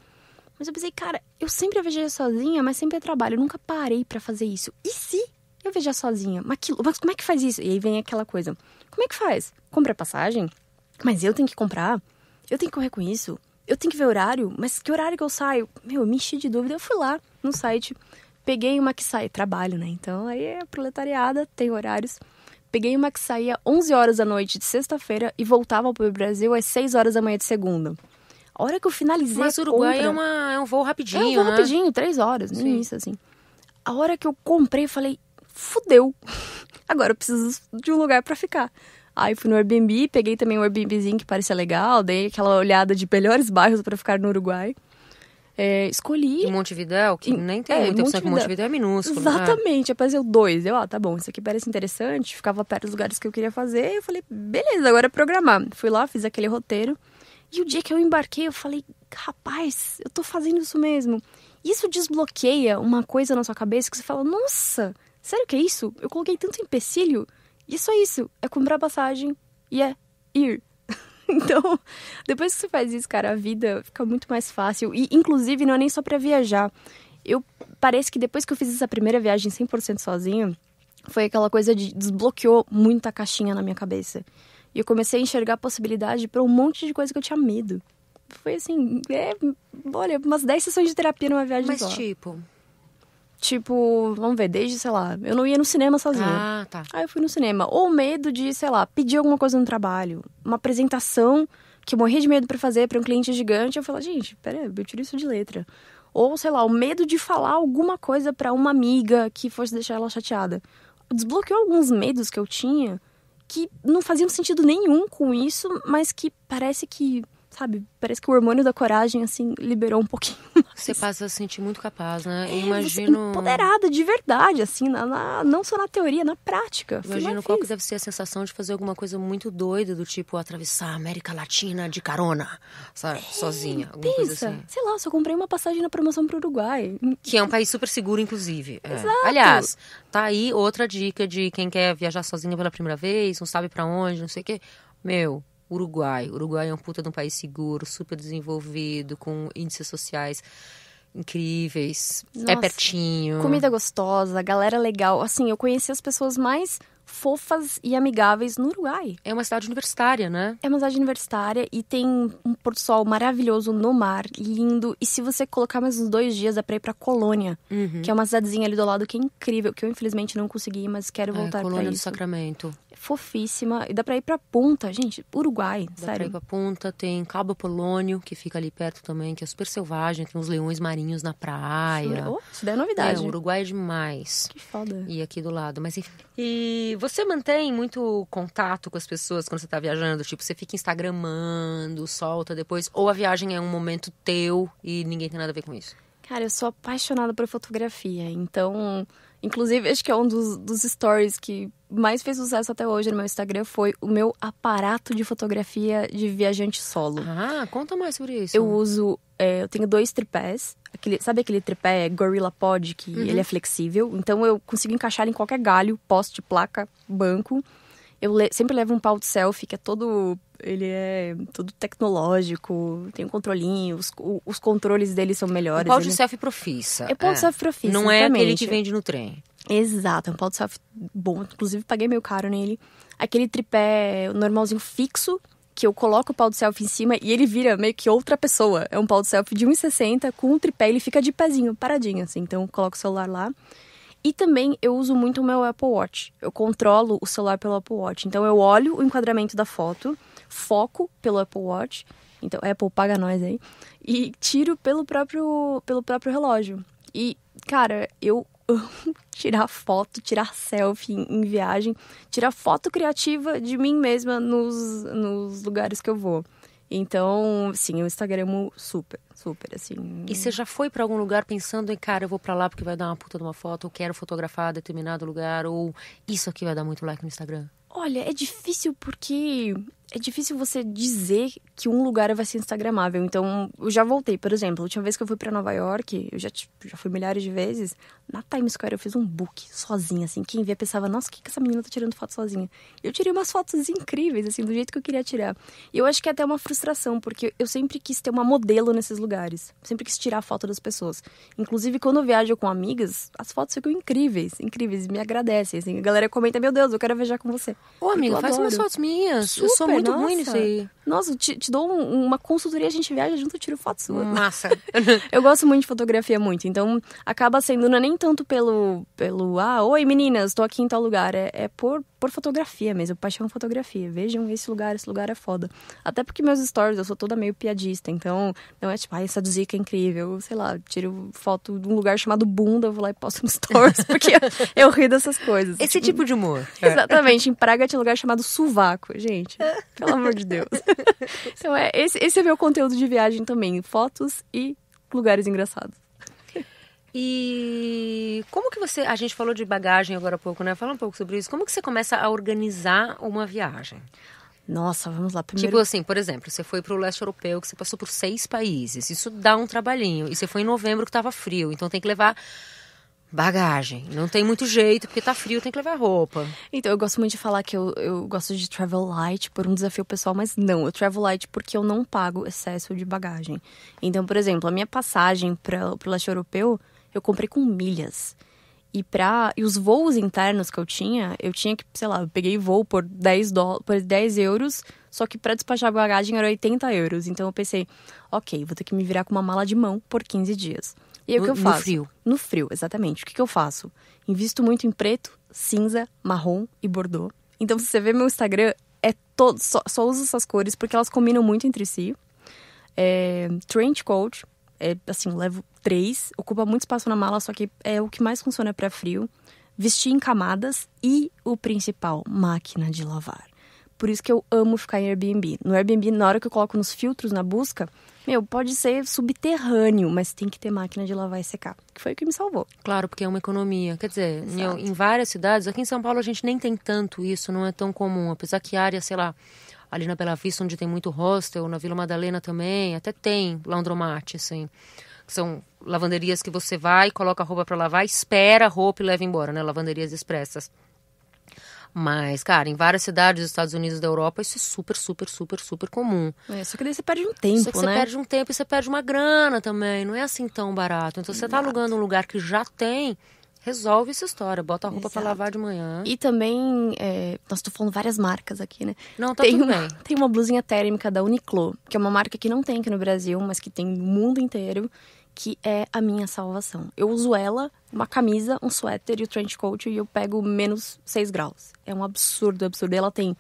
Mas eu pensei, cara, eu sempre viajei sozinha, mas sempre é trabalho. Eu nunca parei para fazer isso. E se eu viajar sozinha? Mas, mas como é que faz isso? E aí vem aquela coisa. Como é que faz? Compra passagem? Mas eu tenho que comprar? Eu tenho que correr com isso? Eu tenho que ver horário? Mas que horário que eu saio? Meu, eu me enchi de dúvida. Eu fui lá no site, peguei uma que saía... Trabalho, né? Então, aí é proletariada, tem horários. Peguei uma que saía 11 horas da noite de sexta-feira e voltava pro Brasil às 6 horas da manhã de segunda. A hora que eu finalizei. Mas Uruguai compra, é, uma, é um voo rapidinho. É um voo né? rapidinho, três horas, no início, assim. A hora que eu comprei, eu falei, fudeu. Agora eu preciso de um lugar para ficar. Aí fui no Airbnb, peguei também um Airbnbzinho que parecia legal, dei aquela olhada de melhores bairros para ficar no Uruguai. É, escolhi. Em Montevidéu, que nem tem é, muita opção, que Montevidéu é minúsculo. Né? Exatamente, né? apareceu dois. Eu, ah, tá bom, isso aqui parece interessante, ficava perto dos lugares que eu queria fazer. Eu falei, beleza, agora é programar. Fui lá, fiz aquele roteiro. E o dia que eu embarquei, eu falei, rapaz, eu tô fazendo isso mesmo. Isso desbloqueia uma coisa na sua cabeça que você fala, nossa, sério que é isso? Eu coloquei tanto empecilho. E só é isso, é comprar passagem e é ir. então, depois que você faz isso, cara, a vida fica muito mais fácil. E, inclusive, não é nem só para viajar. Eu, parece que depois que eu fiz essa primeira viagem 100% sozinha, foi aquela coisa de desbloqueou muita caixinha na minha cabeça. E eu comecei a enxergar possibilidade para um monte de coisa que eu tinha medo. Foi assim, é, olha, umas 10 sessões de terapia numa viagem Mas só. Mas tipo, tipo, vamos ver, desde, sei lá, eu não ia no cinema sozinha. Ah, tá. Aí eu fui no cinema. Ou medo de, sei lá, pedir alguma coisa no trabalho, uma apresentação que eu morri de medo para fazer para um cliente gigante. Eu falo, gente, pera, eu tiro isso de letra. Ou, sei lá, o medo de falar alguma coisa para uma amiga que fosse deixar ela chateada. Desbloqueou alguns medos que eu tinha que não faziam sentido nenhum com isso, mas que parece que sabe? Parece que o hormônio da coragem, assim, liberou um pouquinho. Você passa a se sentir muito capaz, né? Eu é, imagino. Empoderada de verdade, assim, na, na, não só na teoria, na prática. Imagino qual que deve ser a sensação de fazer alguma coisa muito doida, do tipo atravessar a América Latina de carona, sabe? É, sozinha. pensa, coisa assim. Sei lá, só comprei uma passagem na promoção o Uruguai. Que é um país super seguro, inclusive. É. Exato. Aliás, tá aí outra dica de quem quer viajar sozinha pela primeira vez, não sabe para onde, não sei o quê. Meu, Uruguai. Uruguai é um puta de um país seguro, super desenvolvido, com índices sociais incríveis. É Nossa, é pertinho. Comida gostosa, galera legal. Assim, eu conheci as pessoas mais fofas e amigáveis no Uruguai. É uma cidade universitária, né? É uma cidade universitária e tem um pôr do sol maravilhoso no mar, lindo. E se você colocar mais uns dois dias, dá pra ir pra Colônia, uhum. que é uma cidadezinha ali do lado que é incrível, que eu infelizmente não consegui, mas quero é, voltar é, pra isso. Colônia do Sacramento fofíssima. E dá pra ir pra ponta, gente, Uruguai, dá sério. Dá pra ir pra ponta, tem Cabo Polônio, que fica ali perto também, que é super selvagem, tem uns leões marinhos na praia. Oh, isso daí é novidade. É, o Uruguai é demais. Que foda. E aqui do lado, mas enfim. E você mantém muito contato com as pessoas quando você tá viajando? Tipo, você fica instagramando, solta depois? Ou a viagem é um momento teu e ninguém tem nada a ver com isso? Cara, eu sou apaixonada por fotografia, então Inclusive, acho que é um dos, dos stories que mais fez sucesso até hoje no meu Instagram foi o meu aparato de fotografia de viajante solo. Ah, conta mais sobre isso. Eu uso, é, eu tenho dois tripés. Aquele, sabe aquele tripé Gorilla Pod que uhum. ele é flexível? Então eu consigo encaixar em qualquer galho, poste, placa, banco. Eu le sempre levo um pau de selfie que é todo. Ele é todo tecnológico, tem um controlinho, os, o, os controles dele são melhores. Um pau de ele... selfie profissa. É pau de é. selfie profissa. Não é aquele que vende no trem. Exato, é um pau de selfie bom. Inclusive, paguei meio caro nele. Aquele tripé normalzinho fixo, que eu coloco o pau de selfie em cima e ele vira meio que outra pessoa. É um pau de selfie de 1,60 com um tripé, ele fica de pezinho, paradinho, assim. Então, coloco o celular lá e também eu uso muito o meu Apple Watch. Eu controlo o celular pelo Apple Watch. Então eu olho o enquadramento da foto, foco pelo Apple Watch. Então Apple paga nós aí. E tiro pelo próprio pelo próprio relógio. E cara, eu amo tirar foto, tirar selfie em, viagem, tirar foto criativa de mim mesma nos, nos lugares que eu vou. Então, sim, Instagram é super, super, assim. E você já foi para algum lugar pensando em, cara, eu vou para lá porque vai dar uma puta de uma foto, ou quero fotografar determinado lugar, ou isso aqui vai dar muito like no Instagram? Olha, é difícil porque é difícil você dizer que um lugar vai ser instagramável. Então, eu já voltei, por exemplo, a última vez que eu fui para Nova York, eu já, já fui milhares de vezes, na Times Square eu fiz um book sozinha, assim. Quem via pensava, nossa, o que, que essa menina tá tirando foto sozinha? Eu tirei umas fotos incríveis, assim, do jeito que eu queria tirar. E eu acho que é até uma frustração, porque eu sempre quis ter uma modelo nesses lugares. Sempre quis tirar a foto das pessoas. Inclusive, quando eu viajo com amigas, as fotos ficam incríveis, incríveis, me agradecem, assim. A galera comenta, meu Deus, eu quero viajar com você. Ô, amiga, faz umas fotos minhas. Super. Eu sou muito nossa, ruim isso aí. Nossa, te, te dou um, uma consultoria, a gente viaja junto, eu tiro foto sua. Massa. eu gosto muito de fotografia, muito. Então, acaba sendo, não é nem tanto pelo, pelo ah, oi meninas, tô aqui em tal lugar. É, é por por fotografia mesmo, paixão fotografia. Vejam esse lugar, esse lugar é foda. Até porque meus stories eu sou toda meio piadista, então não é tipo, ah, essa dica é incrível, sei lá, tiro foto de um lugar chamado bunda, eu vou lá e posto nos stories, porque eu, eu rio dessas coisas. Esse tipo, tipo de humor. Exatamente, em Praga tinha um lugar chamado Suvaco, gente. Pelo amor de Deus. então é, esse, esse é meu conteúdo de viagem também, fotos e lugares engraçados. E como que você. A gente falou de bagagem agora há pouco, né? Fala um pouco sobre isso. Como que você começa a organizar uma viagem? Nossa, vamos lá. Primeiro... Tipo assim, por exemplo, você foi para o leste europeu, que você passou por seis países. Isso dá um trabalhinho. E você foi em novembro que estava frio. Então tem que levar bagagem. Não tem muito jeito, porque tá frio, tem que levar roupa. Então, eu gosto muito de falar que eu, eu gosto de travel light por um desafio pessoal, mas não, eu travel light porque eu não pago excesso de bagagem. Então, por exemplo, a minha passagem para o leste europeu eu comprei com milhas. E, pra, e os voos internos que eu tinha, eu tinha que, sei lá, eu peguei voo por 10, do, por 10 euros, só que para despachar a bagagem era 80 euros. Então eu pensei, ok, vou ter que me virar com uma mala de mão por 15 dias. E aí no, o que eu faço? No frio. No frio, exatamente. O que, que eu faço? Invisto muito em preto, cinza, marrom e bordô. Então, se você vê meu Instagram, é todo, só, só uso essas cores porque elas combinam muito entre si. É, trench coat, é assim, levo três, ocupa muito espaço na mala, só que é o que mais funciona para frio. Vestir em camadas e o principal, máquina de lavar. Por isso que eu amo ficar em Airbnb. No Airbnb, na hora que eu coloco nos filtros, na busca, meu, pode ser subterrâneo, mas tem que ter máquina de lavar e secar. Que foi o que me salvou. Claro, porque é uma economia. Quer dizer, em, em várias cidades, aqui em São Paulo a gente nem tem tanto isso, não é tão comum. Apesar que a área, sei lá, ali na Bela Vista, onde tem muito hostel, na Vila Madalena também, até tem laundromate, assim. São lavanderias que você vai, coloca a roupa para lavar, espera a roupa e leva embora, né? Lavanderias expressas. Mas, cara, em várias cidades dos Estados Unidos da Europa, isso é super, super, super, super comum. É, só que daí você perde um tempo, só que né? Você perde um tempo e você perde uma grana também. Não é assim tão barato. Então, você tá alugando um lugar que já tem resolve essa história, bota a roupa para lavar de manhã. E também, é, nós tô falando várias marcas aqui, né? Não, tá tem tudo uma, bem. Tem uma blusinha térmica da Uniqlo, que é uma marca que não tem aqui no Brasil, mas que tem no mundo inteiro, que é a minha salvação. Eu uso ela, uma camisa, um suéter e o trench coat e eu pego menos 6 graus. É um absurdo, absurdo. Ela tem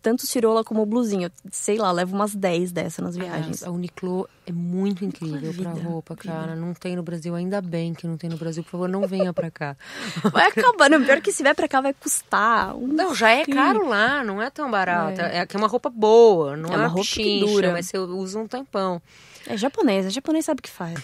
tanto tirola como blusinha. Sei lá, levo umas 10 dessa nas viagens. É, a Uniqlo é muito incrível pra roupa, cara. Não tem no Brasil, ainda bem que não tem no Brasil. Por favor, não venha pra cá. Vai acabar, não. Pior é que se vier pra cá vai custar. Um não, já é caro lá, não é tão barato. É, é, é, é uma roupa boa, não é, uma, uma roupa pichincha, que dura. mas você usa um tempão. É japonês, é japonês sabe o que faz.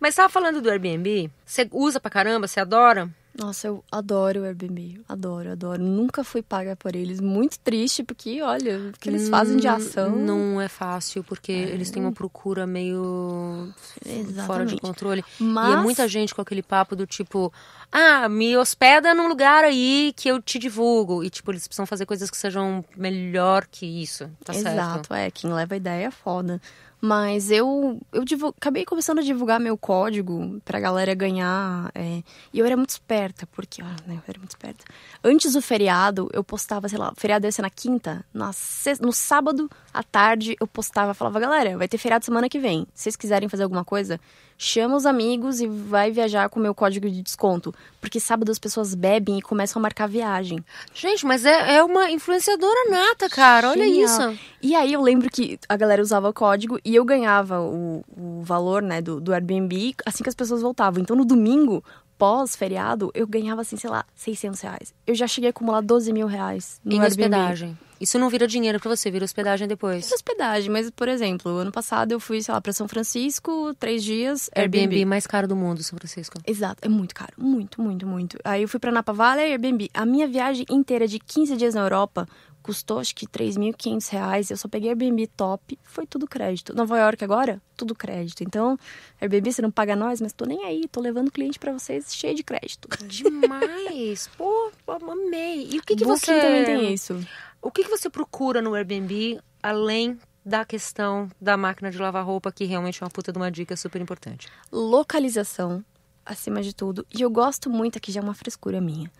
Mas tava falando do Airbnb, você usa pra caramba, você adora? Nossa, eu adoro o Airbnb, adoro, adoro. Nunca fui paga por eles. Muito triste, porque olha, o que eles fazem de hum, ação. Não é fácil, porque é. eles têm uma procura meio Exatamente. fora de controle. Mas... E é muita gente com aquele papo do tipo: ah, me hospeda num lugar aí que eu te divulgo. E, tipo, eles precisam fazer coisas que sejam melhor que isso. Tá Exato, certo. é. Quem leva a ideia é foda. Mas eu, eu acabei começando a divulgar meu código pra galera ganhar. É... E eu era muito esperta, porque, ó, ah, né, eu era muito esperta. Antes do feriado, eu postava, sei lá, o feriado ia ser na quinta, na sexta, no sábado à tarde eu postava, falava, galera, vai ter feriado semana que vem. Se vocês quiserem fazer alguma coisa, chama os amigos e vai viajar com o meu código de desconto. Porque sábado as pessoas bebem e começam a marcar viagem. Gente, mas é, é uma influenciadora nata, cara. Olha Genial. isso. E aí eu lembro que a galera usava o código e eu ganhava o, o valor, né, do, do Airbnb assim que as pessoas voltavam. Então no domingo, pós-feriado, eu ganhava, assim, sei lá, 600 reais. Eu já cheguei a acumular 12 mil reais no em Airbnb. hospedagem. Isso não vira dinheiro para você, vira hospedagem depois. Vira hospedagem, mas, por exemplo, ano passado eu fui, sei lá, pra São Francisco, três dias, Airbnb. Airbnb mais caro do mundo, São Francisco. Exato, é muito caro. Muito, muito, muito. Aí eu fui pra Napa Valley, Airbnb. A minha viagem inteira de 15 dias na Europa custou acho que 3.500 reais. Eu só peguei Airbnb top, foi tudo crédito. Nova York agora, tudo crédito. Então, Airbnb, você não paga nós, mas tô nem aí, tô levando cliente para vocês cheio de crédito. Demais! Pô, amei. E o que, que você. também tem isso. O que, que você procura no Airbnb além da questão da máquina de lavar roupa, que realmente é uma puta de uma dica super importante? Localização, acima de tudo. E eu gosto muito, aqui já é uma frescura minha.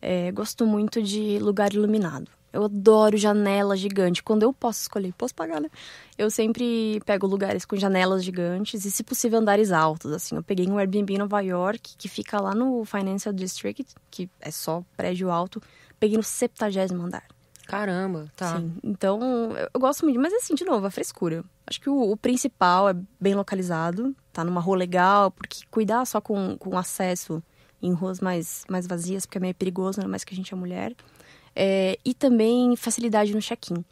É, gosto muito de lugar iluminado. Eu adoro janela gigante. Quando eu posso escolher, posso pagar, né? Eu sempre pego lugares com janelas gigantes e, se possível, andares altos. Assim, eu peguei um Airbnb em Nova York, que fica lá no Financial District, que é só prédio alto. Peguei no 70 andar. Caramba, tá. Sim, então eu, eu, gosto muito, mas assim, de novo, a frescura. Acho que o, o, principal é bem localizado, tá numa rua legal, porque cuidar só com, com acesso em ruas mais, mais vazias, porque é meio perigoso, é mais que a gente é mulher é, e também facilidade no check-in.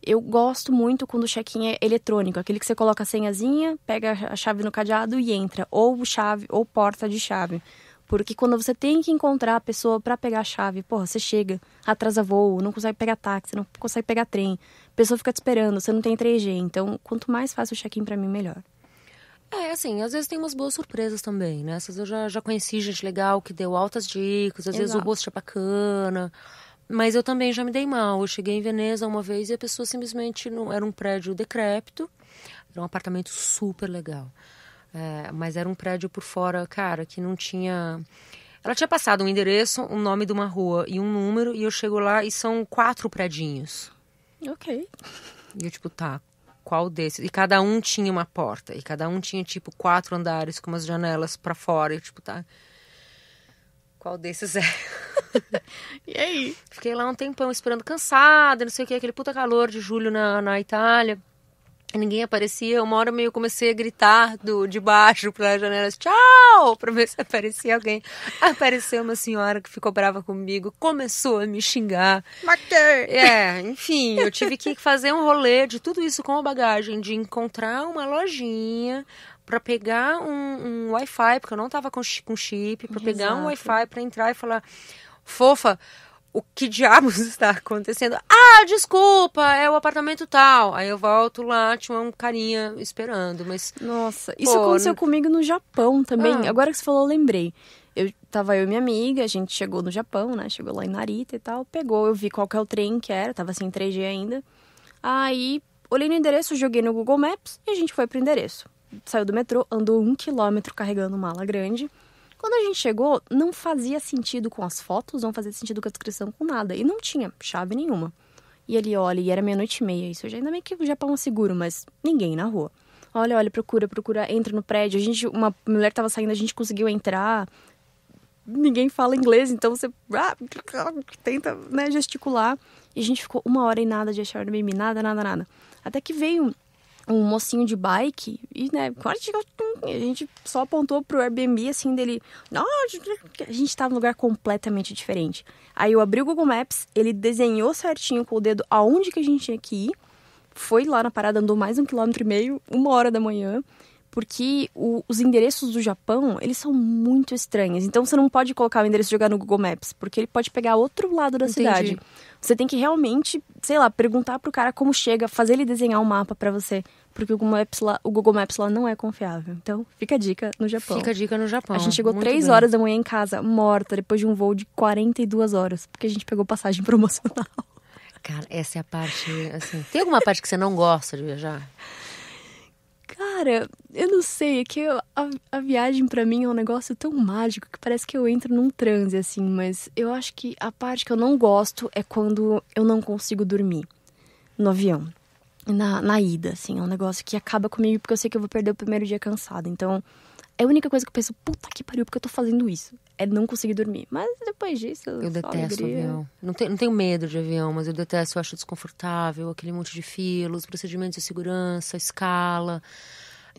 Eu gosto muito quando o check-in é eletrônico, aquele que você coloca a senhazinha, pega a chave no cadeado e entra, ou chave, ou porta de chave. Porque quando você tem que encontrar a pessoa para pegar a chave, porra, você chega, atrasa voo, não consegue pegar táxi, não consegue pegar trem, a pessoa fica te esperando, você não tem 3G. Então, quanto mais fácil o check-in para mim, melhor. É, assim, às vezes tem umas boas surpresas também, né? Às vezes eu já, já conheci gente legal que deu altas dicas, às Exato. vezes o rosto é bacana. Mas eu também já me dei mal. Eu cheguei em Veneza uma vez e a pessoa simplesmente não era um prédio decrépito, era um apartamento super legal, é, mas era um prédio por fora, cara, que não tinha. Ela tinha passado um endereço, um nome de uma rua e um número e eu chego lá e são quatro predinhos. Ok. E eu tipo tá, qual desses? E cada um tinha uma porta e cada um tinha tipo quatro andares com umas janelas para fora e eu, tipo tá qual desses é? e aí? Fiquei lá um tempão esperando, cansada, não sei o que, aquele puta calor de julho na, na Itália ninguém aparecia. Uma hora meio comecei a gritar do, de baixo para a janela, tchau, para ver se aparecia alguém. Apareceu uma senhora que ficou brava comigo, começou a me xingar. Matei! É, enfim, eu tive que fazer um rolê de tudo isso com a bagagem, de encontrar uma lojinha para pegar um, um Wi-Fi, porque eu não tava com, com chip, para pegar um Wi-Fi para entrar e falar, fofa, o que diabos está acontecendo? Ah, desculpa, é o apartamento tal. Aí eu volto lá, tinha um carinha esperando, mas... Nossa, isso aconteceu não... comigo no Japão também. Ah. Agora que você falou, eu lembrei. Eu tava eu e minha amiga, a gente chegou no Japão, né? Chegou lá em Narita e tal. Pegou, eu vi qual que é o trem que era, tava sem assim, 3G ainda. Aí, olhei no endereço, joguei no Google Maps e a gente foi pro endereço. Saiu do metrô, andou um quilômetro carregando mala grande quando a gente chegou, não fazia sentido com as fotos, não fazia sentido com a descrição, com nada. E não tinha chave nenhuma. E ele olha, e era meia-noite e meia, isso já ainda bem que o Japão é seguro, mas ninguém na rua. Olha, olha, procura, procura, entra no prédio. A gente, uma mulher tava saindo, a gente conseguiu entrar. Ninguém fala inglês, então você ah, tenta né, gesticular. E a gente ficou uma hora e nada de achar o Airbnb, nada, nada, nada. Até que veio um mocinho de bike e, né, quando a gente só apontou pro Airbnb, assim, dele... a gente tá num lugar completamente diferente. Aí eu abri o Google Maps, ele desenhou certinho com o dedo aonde que a gente tinha que ir, foi lá na parada, andou mais um quilômetro e meio, uma hora da manhã, porque o, os endereços do Japão, eles são muito estranhos. Então você não pode colocar o endereço e jogar no Google Maps, porque ele pode pegar outro lado da Entendi. cidade. Você tem que realmente, sei lá, perguntar pro cara como chega, fazer ele desenhar o um mapa para você porque o Google Maps lá, o Google Maps lá não é confiável. Então, fica a dica no Japão. Fica a dica no Japão. A gente chegou Muito 3 bem. horas da manhã em casa, morta, depois de um voo de 42 horas, porque a gente pegou passagem promocional. Cara, essa é a parte, assim, tem alguma parte que você não gosta de viajar? Cara, eu não sei, é que a, a, viagem para mim é um negócio tão mágico que parece que eu entro num transe, assim, mas eu acho que a parte que eu não gosto é quando eu não consigo dormir no avião na, na ida, assim. É um negócio que acaba comigo porque eu sei que eu vou perder o primeiro dia cansada. Então, é a única coisa que eu penso, puta que pariu, porque eu tô fazendo isso. É não conseguir dormir. Mas depois disso. Eu detesto alegria. avião. Não, te, não tenho medo de avião, mas eu detesto, eu acho desconfortável, aquele monte de fila, os procedimentos de segurança, a escala.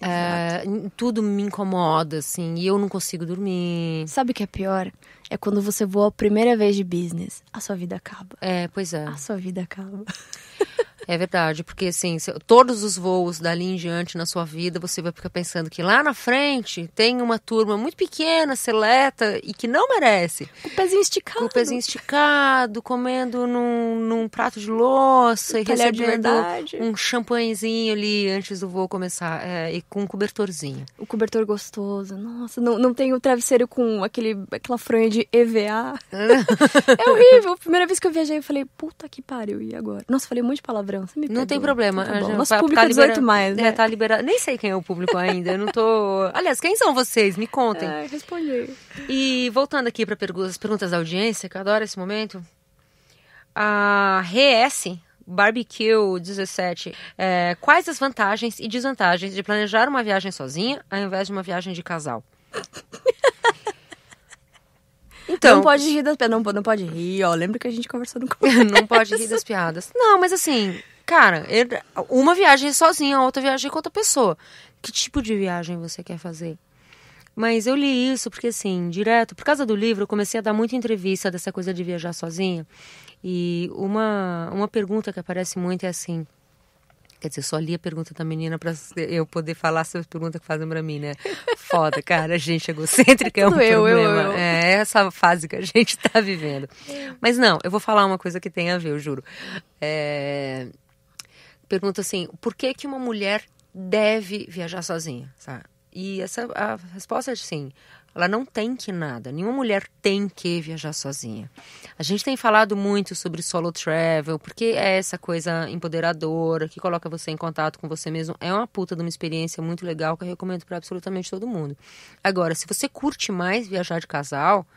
É, tudo me incomoda, assim, e eu não consigo dormir. Sabe o que é pior? é quando você voa a primeira vez de business. A sua vida acaba. É, pois é. A sua vida acaba. É verdade, porque assim, todos os voos dali em diante na sua vida, você vai ficar pensando que lá na frente tem uma turma muito pequena, seleta e que não merece. Com o pezinho esticado. Com o pezinho esticado, comendo num, num prato de louça e recebendo um champanhezinho ali antes do voo começar. É, e com um cobertorzinho. O cobertor gostoso. Nossa, não, não tem o travesseiro com aquele, aquela franha de de EVA. é horrível. Primeira vez que eu viajei, eu falei, puta que pariu, e agora? Nossa, falei um monte de palavrão. Você me perdoa. Não tem problema. Então, tá bom. Nosso tá público é é, né? tá é 18 mais, né? É, tá liberado. Nem sei quem é o público ainda. Eu não tô. Aliás, quem são vocês? Me contem. É, E voltando aqui para perguntas, perguntas da audiência, que eu adoro esse momento. A RS Barbecue 17. É, quais as vantagens e desvantagens de planejar uma viagem sozinha ao invés de uma viagem de casal? Então. Não pode rir das piadas. Não, não pode rir, ó. Lembra que a gente conversou no começo. não pode rir das piadas. Não, mas assim, cara, uma viagem sozinha, outra viagem com outra pessoa. Que tipo de viagem você quer fazer? Mas eu li isso porque, assim, direto, por causa do livro, eu comecei a dar muita entrevista dessa coisa de viajar sozinha. E uma, uma pergunta que aparece muito é assim: Quer dizer, eu só li a pergunta da menina para eu poder falar sobre a pergunta que fazem para mim, né? Foda, cara, a gente é egocêntrica é, é um eu, problema. Eu, eu. É, é essa fase que a gente tá vivendo. Mas não, eu vou falar uma coisa que tem a ver, eu juro. É... Pergunta assim, por que que uma mulher deve viajar sozinha, sabe? E essa a resposta é assim, ela não tem que nada. Nenhuma mulher tem que viajar sozinha. A gente tem falado muito sobre solo travel, porque é essa coisa empoderadora que coloca você em contato com você mesmo. É uma puta de uma experiência muito legal que eu recomendo para absolutamente todo mundo. Agora, se você curte mais viajar de casal,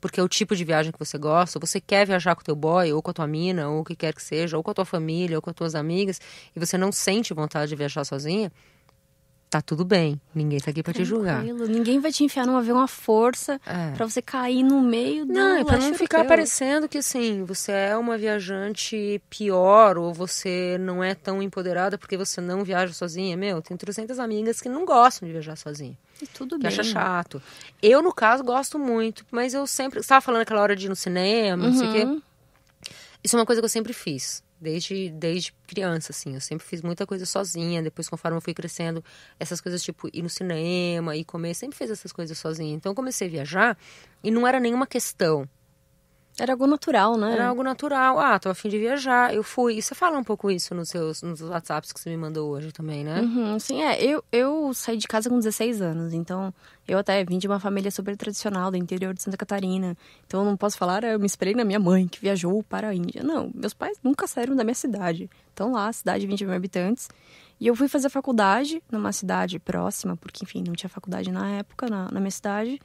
porque é o tipo de viagem que você gosta, você quer viajar com teu boy, ou com a tua mina, ou o que quer que seja, ou com a tua família, ou com as tuas amigas, e você não sente vontade de viajar sozinha, tá tudo bem, ninguém tá aqui para te julgar. Ninguém vai te enfiar num avião à força é. para você cair no meio do Não, é para não ficar parecendo que assim, você é uma viajante pior ou você não é tão empoderada porque você não viaja sozinha. Meu, tem 300 amigas que não gostam de viajar sozinha. E tudo que bem. acha chato. Eu, no caso, gosto muito, mas eu sempre. Você tava falando aquela hora de ir no cinema, uhum. não sei o quê. Uhum. Isso é uma coisa que eu sempre fiz. Desde, desde criança, assim. Eu sempre fiz muita coisa sozinha. Depois, conforme eu fui crescendo, essas coisas tipo ir no cinema e comer, sempre fiz essas coisas sozinha. Então, eu comecei a viajar e não era nenhuma questão era algo natural, né? Era algo natural. Ah, tô afim de viajar, eu fui. E você fala um pouco isso nos seus nos WhatsApps que você me mandou hoje também, né? Uhum, sim, é. Eu, eu saí de casa com 16 anos, então eu até vim de uma família super tradicional do interior de Santa Catarina. Então eu não posso falar, ah, eu me esperei na minha mãe que viajou para a Índia. Não, meus pais nunca saíram da minha cidade. Então lá, cidade de 20 mil habitantes. E eu fui fazer faculdade numa cidade próxima, porque enfim, não tinha faculdade na época, na, na minha cidade.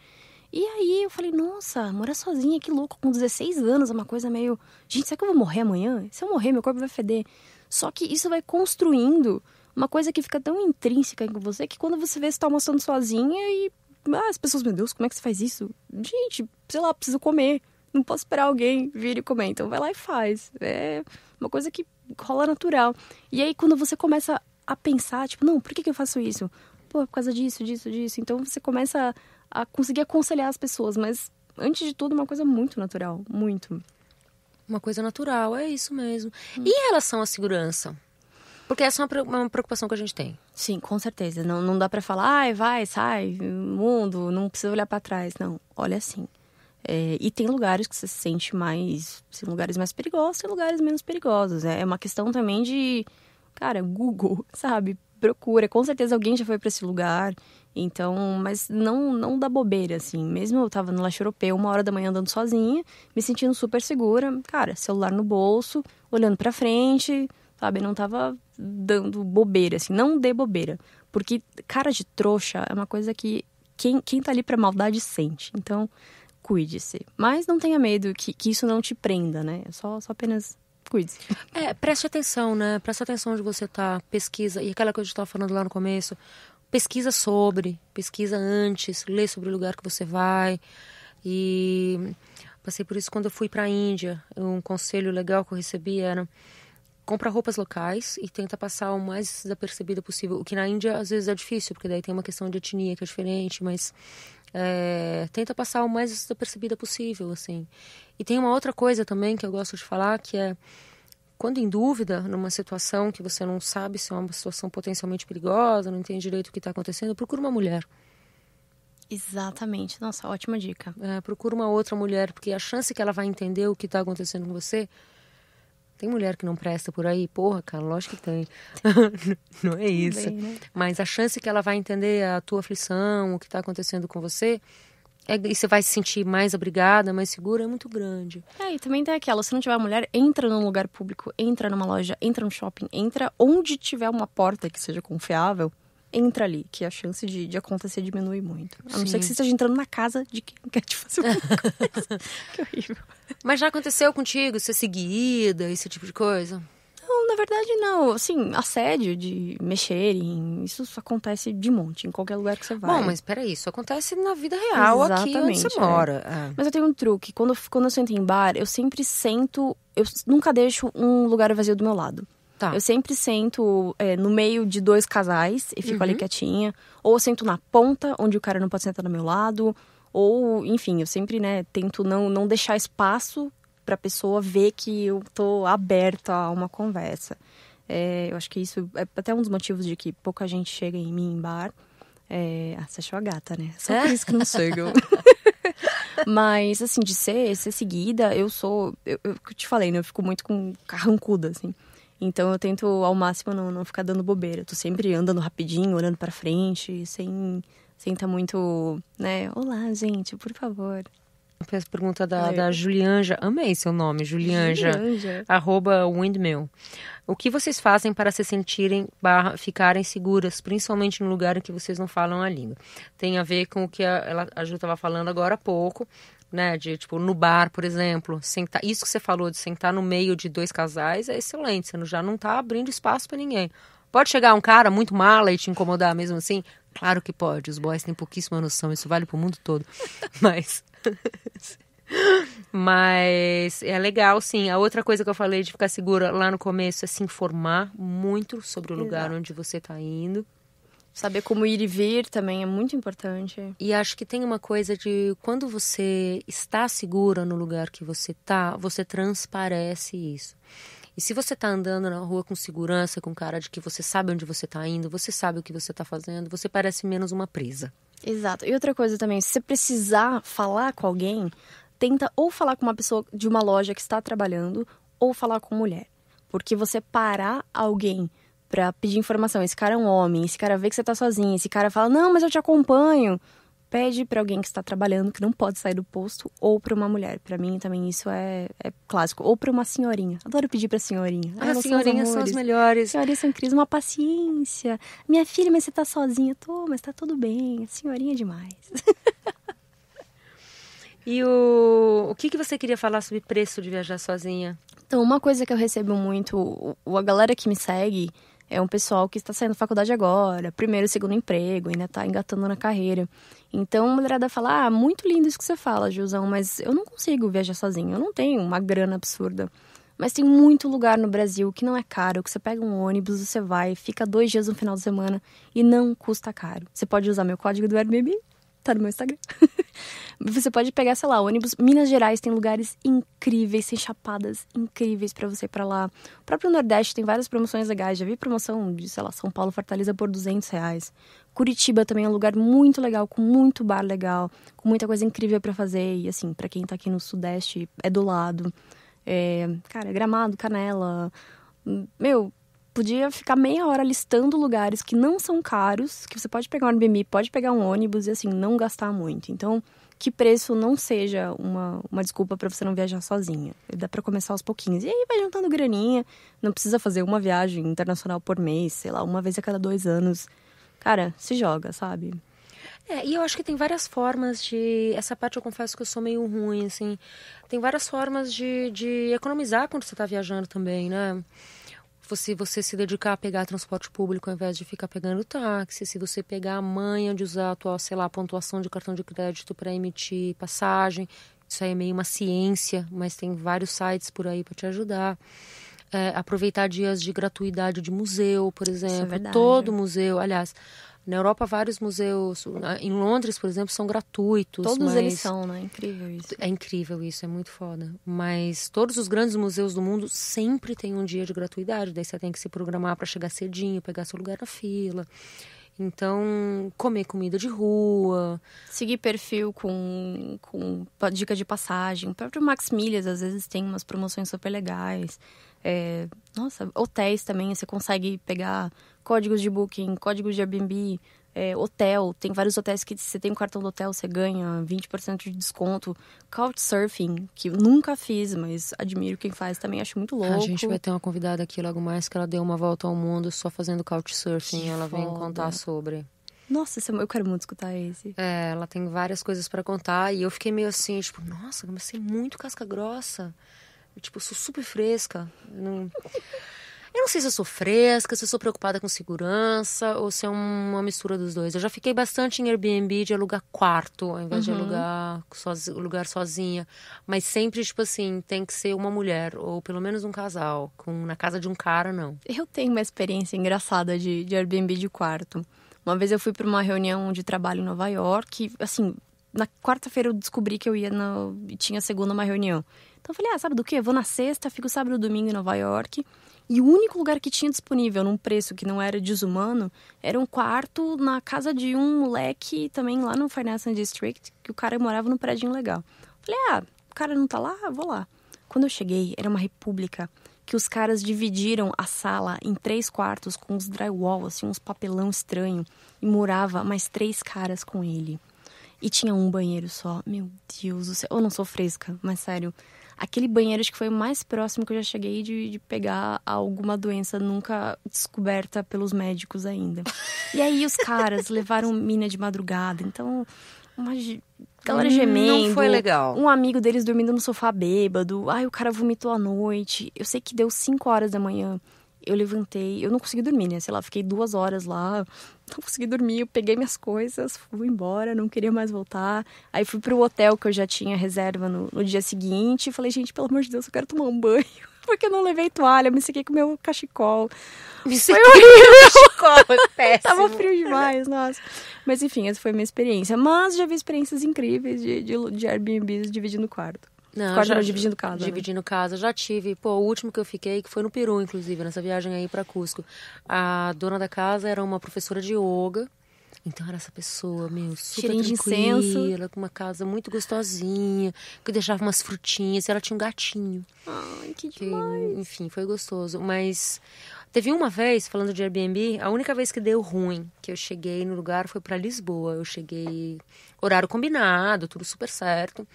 E aí eu falei, nossa, morar sozinha, que louco, com 16 anos, é uma coisa meio. Gente, será que eu vou morrer amanhã? Se eu morrer, meu corpo vai feder. Só que isso vai construindo uma coisa que fica tão intrínseca em você que quando você vê você tá almoçando sozinha e. Ah, as pessoas, meu Deus, como é que você faz isso? Gente, sei lá, preciso comer. Não posso esperar alguém vir e comer. Então vai lá e faz. É uma coisa que rola natural. E aí quando você começa a pensar, tipo, não, por que, que eu faço isso? Pô, é por causa disso, disso, disso. Então você começa a a conseguir aconselhar as pessoas, mas antes de tudo, uma coisa muito natural, muito. Uma coisa natural, é isso mesmo. Hum. E em relação à segurança? Porque essa é uma preocupação que a gente tem. Sim, com certeza. Não, não dá para falar, ai, vai, sai, mundo, não precisa olhar para trás. Não, olha assim. É, e tem lugares que você se sente mais. Tem assim, lugares mais perigosos, e lugares menos perigosos. É, é uma questão também de. Cara, Google, sabe? Procura. Com certeza alguém já foi para esse lugar. Então, mas não não dá bobeira, assim. Mesmo eu tava no leste europeu, uma hora da manhã andando sozinha, me sentindo super segura. Cara, celular no bolso, olhando pra frente, sabe? não tava dando bobeira, assim. Não dê bobeira. Porque cara de trouxa é uma coisa que quem, quem tá ali pra maldade sente. Então, cuide-se. Mas não tenha medo que, que isso não te prenda, né? É só, só apenas cuide-se. É, preste atenção, né? Preste atenção onde você tá, pesquisa. E aquela coisa que eu estava falando lá no começo, pesquisa sobre, pesquisa antes, lê sobre o lugar que você vai. E passei por isso quando eu fui para a Índia. Um conselho legal que eu recebi era compra roupas locais e tenta passar o mais desapercebida possível. O que na Índia às vezes é difícil, porque daí tem uma questão de etnia que é diferente, mas é, tenta passar o mais desapercebida possível, assim. E tem uma outra coisa também que eu gosto de falar, que é quando em dúvida, numa situação que você não sabe se é uma situação potencialmente perigosa, não entende direito o que está acontecendo, procura uma mulher. Exatamente, nossa, ótima dica. É, procura uma outra mulher, porque a chance que ela vai entender o que está acontecendo com você. Tem mulher que não presta por aí? Porra, cara, lógico que tem. não é isso. né? Mas a chance que ela vai entender a tua aflição, o que está acontecendo com você, é, e você vai se sentir mais obrigada, mais segura, é muito grande. É, e também tem aquela, se não tiver mulher, entra num lugar público, entra numa loja, entra no shopping, entra onde tiver uma porta que seja confiável, entra ali, que a chance de, de acontecer diminui muito. A não Sim. ser que você esteja entrando na casa de quem quer te fazer alguma coisa. que horrível. Mas já aconteceu contigo, ser seguida, esse tipo de coisa? na verdade, não. Assim, assédio de mexerem, isso acontece de monte, em qualquer lugar que você vai. Bom, mas peraí, isso acontece na vida real Exatamente, aqui onde você é. mora. É. Mas eu tenho um truque. Quando, quando eu sento em bar, eu sempre sento... Eu nunca deixo um lugar vazio do meu lado. Tá. Eu sempre sento é, no meio de dois casais e fico uhum. ali quietinha. Ou eu sento na ponta, onde o cara não pode sentar do meu lado. Ou, enfim, eu sempre, né, tento não, não deixar espaço para a pessoa ver que eu estou aberta a uma conversa. É, eu acho que isso é até um dos motivos de que pouca gente chega em mim em bar. É, ah, você achou a gata, né? Só por isso que não chego. Mas, assim, de ser, ser seguida, eu sou. Eu, eu te falei, né? Eu fico muito com carrancuda, assim. Então eu tento ao máximo não, não ficar dando bobeira. Eu tô sempre andando rapidinho, olhando para frente, sem sem estar tá muito, né? Olá, gente, por favor. Pergunta da, da Julianja. Amei seu nome, Julianja. Julianja. Arroba windmill. O que vocês fazem para se sentirem, barra, ficarem seguras, principalmente no lugar em que vocês não falam a língua? Tem a ver com o que a, ela, a Ju estava falando agora há pouco, né? De tipo, no bar, por exemplo, sentar. Isso que você falou de sentar no meio de dois casais é excelente. Você já não está abrindo espaço para ninguém. Pode chegar um cara muito mala e te incomodar mesmo assim? Claro que pode. Os boys têm pouquíssima noção, isso vale pro mundo todo. Mas Mas é legal, sim. A outra coisa que eu falei de ficar segura lá no começo é se informar muito sobre o lugar onde você está indo. Saber como ir e vir também é muito importante. E acho que tem uma coisa de quando você está segura no lugar que você está, você transparece isso. E se você tá andando na rua com segurança, com cara de que você sabe onde você tá indo, você sabe o que você tá fazendo, você parece menos uma presa. Exato. E outra coisa também, se você precisar falar com alguém, tenta ou falar com uma pessoa de uma loja que está trabalhando ou falar com mulher. Porque você parar alguém para pedir informação, esse cara é um homem, esse cara vê que você tá sozinha, esse cara fala: "Não, mas eu te acompanho" pede para alguém que está trabalhando, que não pode sair do posto, ou para uma mulher. Para mim também isso é, é clássico. Ou para uma senhorinha. Adoro pedir para senhorinha. Ah, senhorinhas são, as melhores. Senhorinhas são incríveis, uma paciência. Minha filha, mas você tá sozinha? Tô, mas tá tudo bem. senhorinha é demais. E o, o que, que você queria falar sobre preço de viajar sozinha? Então, uma coisa que eu recebo muito, a galera que me segue é um pessoal que está saindo da faculdade agora, primeiro, segundo emprego, ainda está engatando na carreira. Então, a mulherada fala: Ah, muito lindo isso que você fala, Gilzão, mas eu não consigo viajar sozinho, eu não tenho uma grana absurda. Mas tem muito lugar no Brasil que não é caro, que você pega um ônibus, você vai, fica dois dias no final de semana e não custa caro. Você pode usar meu código do Airbnb, tá no meu Instagram. Você pode pegar, sei lá, ônibus. Minas Gerais tem lugares incríveis, tem chapadas incríveis para você ir pra lá. O próprio Nordeste tem várias promoções legais. Já vi promoção de, sei lá, São Paulo Fortaleza por 200 reais. Curitiba também é um lugar muito legal, com muito bar legal, com muita coisa incrível para fazer. E assim, para quem tá aqui no Sudeste, é do lado. É, cara, Gramado, Canela. Meu, podia ficar meia hora listando lugares que não são caros, que você pode pegar um Airbnb, pode pegar um ônibus e assim, não gastar muito. Então, que preço não seja uma, uma desculpa para você não viajar sozinha. Dá para começar aos pouquinhos. E aí vai juntando graninha, não precisa fazer uma viagem internacional por mês, sei lá, uma vez a cada dois anos. Cara, se joga, sabe? É, e eu acho que tem várias formas de. Essa parte eu confesso que eu sou meio ruim, assim. Tem várias formas de, de economizar quando você está viajando também, né? Tipo, se você se dedicar a pegar transporte público ao invés de ficar pegando táxi, se você pegar a manha de usar a tua, sei lá, pontuação de cartão de crédito para emitir passagem, isso aí é meio uma ciência, mas tem vários sites por aí para te ajudar. É, aproveitar dias de gratuidade de museu, por é exemplo. É Todo museu, aliás, na Europa, vários museus, em Londres, por exemplo, são gratuitos. Todos eles são, né? Incrível isso. É incrível isso, é muito foda. Mas todos os grandes museus do mundo sempre têm um dia de gratuidade. Daí você tem que se programar para chegar cedinho, pegar seu lugar na fila. Então, comer comida de rua. Seguir perfil com, com dica de passagem. O próprio Max Milhas, às vezes, tem umas promoções super legais. É, nossa, hotéis também, você consegue pegar códigos de booking, códigos de Airbnb, é, hotel. Tem vários hotéis que você tem um cartão do hotel, você ganha 20% de desconto. Couchsurfing, que nunca fiz, mas admiro quem faz também, acho muito ah, louco. A gente vai ter uma convidada aqui logo mais que ela deu uma volta ao mundo só fazendo couchsurfing. Que ela foda. vem contar sobre. Nossa, é eu quero muito escutar esse. É, ela tem várias coisas para contar e eu fiquei meio assim, tipo, nossa, comecei muito casca grossa. Eu, tipo, eu sou super fresca. Eu não... Eu não sei se eu sou fresca, se eu sou preocupada com segurança ou se é uma mistura dos dois. Eu já fiquei bastante em Airbnb de alugar quarto ao invés uhum. de alugar soz... lugar sozinha. Mas sempre, tipo assim, tem que ser uma mulher ou pelo menos um casal. Com... Na casa de um cara, não. Eu tenho uma experiência engraçada de, de Airbnb de quarto. Uma vez eu fui para uma reunião de trabalho em Nova York, e, assim, na quarta-feira eu descobri que eu ia no... tinha segunda uma reunião. Então eu falei, ah, sabe do quê? Vou na sexta, fico sábado e domingo em Nova York. E o único lugar que tinha disponível num preço que não era desumano era um quarto na casa de um moleque também lá no Financial District, que o cara morava num prédio legal. Falei, ah, o cara não tá lá? Vou lá. Quando eu cheguei, era uma república que os caras dividiram a sala em três quartos com uns drywall, assim, uns papelão estranho, e morava mais três caras com ele. E tinha um banheiro só. Meu Deus do céu. Eu não sou fresca, mas sério aquele banheiro acho que foi o mais próximo que eu já cheguei de, de pegar alguma doença nunca descoberta pelos médicos ainda. E aí os caras levaram mina de madrugada, então uma galera gemendo. Não foi legal. Um amigo deles dormindo no sofá bêbado. Ai, o cara vomitou à noite. Eu sei que deu 5 horas da manhã eu levantei, eu não consegui dormir, né? Sei lá, fiquei duas horas lá, não consegui dormir, eu peguei minhas coisas, fui embora, não queria mais voltar. Aí fui pro hotel que eu já tinha reserva no, no dia seguinte e falei, gente, pelo amor de Deus, eu quero tomar um banho. Porque eu não levei toalha, me sequei com meu cachecol. Me sequei com meu cachecol, é péssimo. Tava frio demais, nossa. Mas enfim, essa foi a minha experiência. Mas já vi experiências incríveis de, de, de Airbnb dividindo quarto. Não, Quase já, dividindo casa. Né? Dividindo né? casa, já tive. Pô, o último que eu fiquei, que foi no Peru, inclusive, nessa viagem aí para Cusco. A dona da casa era uma professora de yoga. Então era essa pessoa, meu, super tranquila, com uma casa muito gostosinha, que deixava umas frutinhas, e ela tinha um gatinho. Ai, que demais. enfim, foi gostoso. Mas teve uma vez, falando de Airbnb, a única vez que deu ruim, que eu cheguei no lugar foi para Lisboa. Eu cheguei horário combinado, tudo super certo.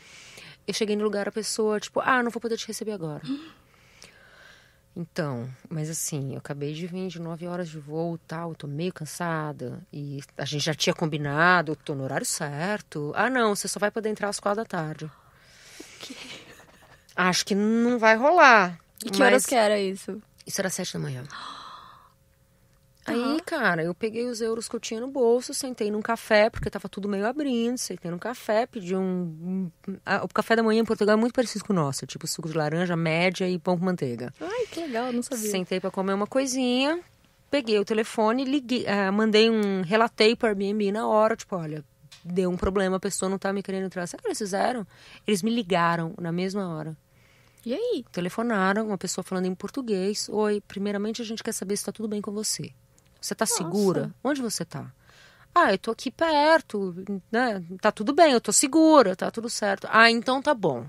Eu cheguei no lugar, a pessoa, tipo, ah, não vou poder te receber agora. Então, mas assim, eu acabei de vir de nove horas de voo tal, eu tô meio cansada. E a gente já tinha combinado, eu tô no horário certo. Ah, não, você só vai poder entrar às quatro da tarde. Que... Acho que não vai rolar. E que mas... horas que era isso? Isso era sete da manhã. Aí, cara, eu peguei os euros que eu tinha no bolso, sentei num café, porque tava tudo meio abrindo, sentei num café, pedi um. O café da manhã em Portugal é muito parecido com o nosso, tipo suco de laranja, média e pão com manteiga. Ai, que legal, não sabia. Sentei para comer uma coisinha, peguei o telefone, liguei, uh, mandei um. Relatei pro Airbnb na hora, tipo, olha, deu um problema, a pessoa não tá me querendo entrar. Sabe o que eles fizeram? Eles me ligaram na mesma hora. E aí? Telefonaram, uma pessoa falando em português. Oi, primeiramente a gente quer saber se tá tudo bem com você. Você tá Nossa. segura? Onde você tá? Ah, eu tô aqui perto, né? Tá tudo bem, eu tô segura, tá tudo certo. Ah, então tá bom.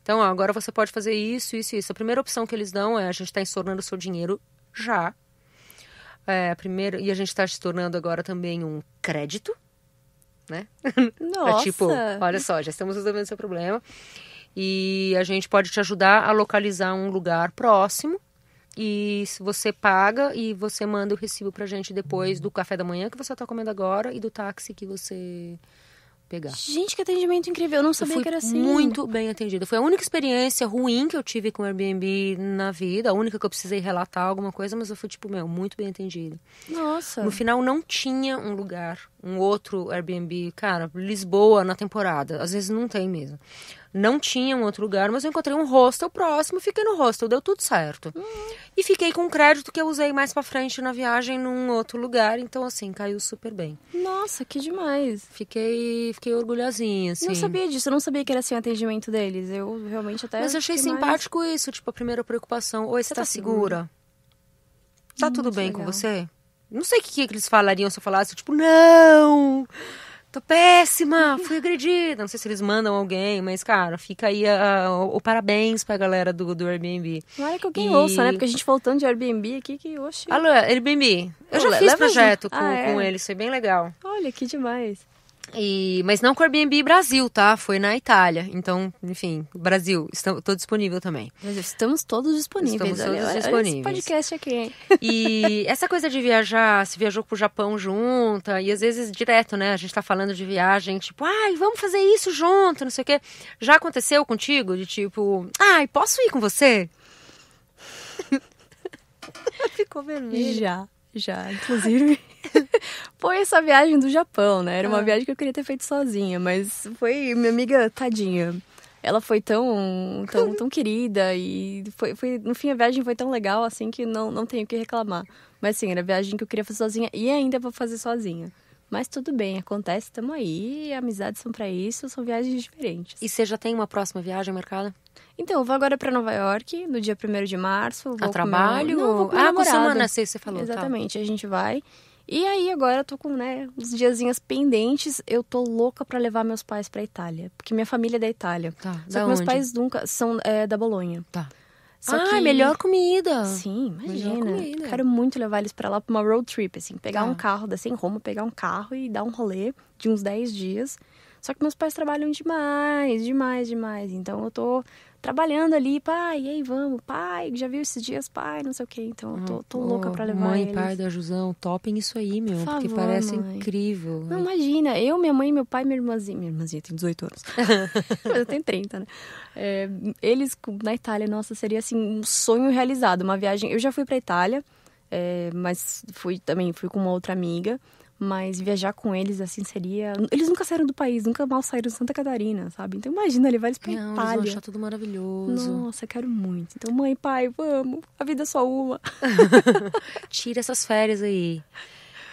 Então, ó, agora você pode fazer isso, isso e isso. A primeira opção que eles dão é a gente está estornando o seu dinheiro já. É, primeiro e a gente está se tornando agora também um crédito, né? Nossa! é tipo, olha só, já estamos resolvendo seu problema. E a gente pode te ajudar a localizar um lugar próximo e se você paga e você manda o recibo pra gente depois do café da manhã que você tá comendo agora e do táxi que você pegar. Gente, que atendimento incrível. Eu não sabia eu que era assim. Muito bem atendido Foi a única experiência ruim que eu tive com o Airbnb na vida, a única que eu precisei relatar alguma coisa, mas eu fui tipo, meu, muito bem atendido. Nossa. No final não tinha um lugar, um outro Airbnb, cara, Lisboa na temporada. Às vezes não tem mesmo não tinha um outro lugar, mas eu encontrei um hostel próximo, fiquei no hostel, deu tudo certo. Uhum. E fiquei com um crédito que eu usei mais para frente na viagem num outro lugar, então assim, caiu super bem. Nossa, que demais. Fiquei, fiquei orgulhosinha, assim. Não sabia disso, eu não sabia que era assim o atendimento deles. Eu realmente até Mas eu achei simpático mais... isso, tipo, a primeira preocupação, oi, você tá, tá segura? segura? Tá Muito tudo bem legal. com você? Não sei o que, que eles falariam se eu falasse, tipo, não! tô péssima, fui agredida. Não sei se eles mandam alguém, mas, cara, fica aí o, o parabéns pra galera do, do Airbnb. Não é que alguém e... ouça, né? Porque a gente voltando de Airbnb aqui, que oxe. Alô, Airbnb, eu já fiz projeto com, ah, é. com eles, foi bem legal. Olha, que demais. E, mas não com o Airbnb Brasil, tá? Foi na Itália. Então, enfim, Brasil, estou disponível também. Estamos todos disponíveis. Estamos todos olha, disponíveis. Olha esse podcast aqui, hein? E essa coisa de viajar, se viajou pro Japão junta, e às vezes direto, né? A gente tá falando de viagem, tipo, ai, vamos fazer isso junto, não sei o quê. Já aconteceu contigo? De tipo, ai, posso ir com você? Ficou vermelho. Já já, inclusive. foi essa viagem do Japão, né? Era uma ah. viagem que eu queria ter feito sozinha, mas foi minha amiga tadinha. Ela foi tão, tão, tão querida e foi, foi, no fim a viagem foi tão legal assim que não, não tenho o que reclamar. Mas sim, era a viagem que eu queria fazer sozinha e ainda vou fazer sozinha. Mas tudo bem, acontece, estamos aí, amizades são para isso, são viagens diferentes. E você já tem uma próxima viagem marcada? Então, eu vou agora para Nova York, no dia 1 de março. Vou a trabalho? Meu... Não, vou ah, com ah, semana, sei, você falou. Tá. Exatamente, tá. a gente vai. E aí agora eu tô com, né, uns diazinhas pendentes. Eu tô louca para levar meus pais para Itália, porque minha família é da Itália. Tá. Só da que onde? meus pais nunca são é, da Bolonha. Tá. Só ah, que... melhor comida. Sim, imagina. Comida. Quero muito levar eles para lá para uma road trip, assim, pegar tá. um carro, descer em Roma, pegar um carro e dar um rolê de uns 10 dias. Só que meus pais trabalham demais, demais, demais. Então eu tô trabalhando ali, pai, e aí vamos, pai, já viu esses dias, pai, não sei o que, então eu tô, ah, tô louca para levar Mãe, eles. pai da Jusão, topem isso aí, meu, Por favor, porque parece mãe. incrível. Não, imagina, eu, minha mãe, meu pai, minha irmãzinha, minha irmãzinha tem 18 anos, mas eu tenho 30, né? É, eles, na Itália, nossa, seria assim, um sonho realizado, uma viagem, eu já fui pra Itália, é, mas fui também, fui com uma outra amiga, mas viajar com eles, assim, seria. Eles nunca saíram do país, nunca mal saíram de Santa Catarina, sabe? Então imagina, ele vai eles pra Não, Itália. Eles vão achar tudo maravilhoso. Nossa, quero muito. Então, mãe, pai, vamos. A vida é só uma. Tira essas férias aí.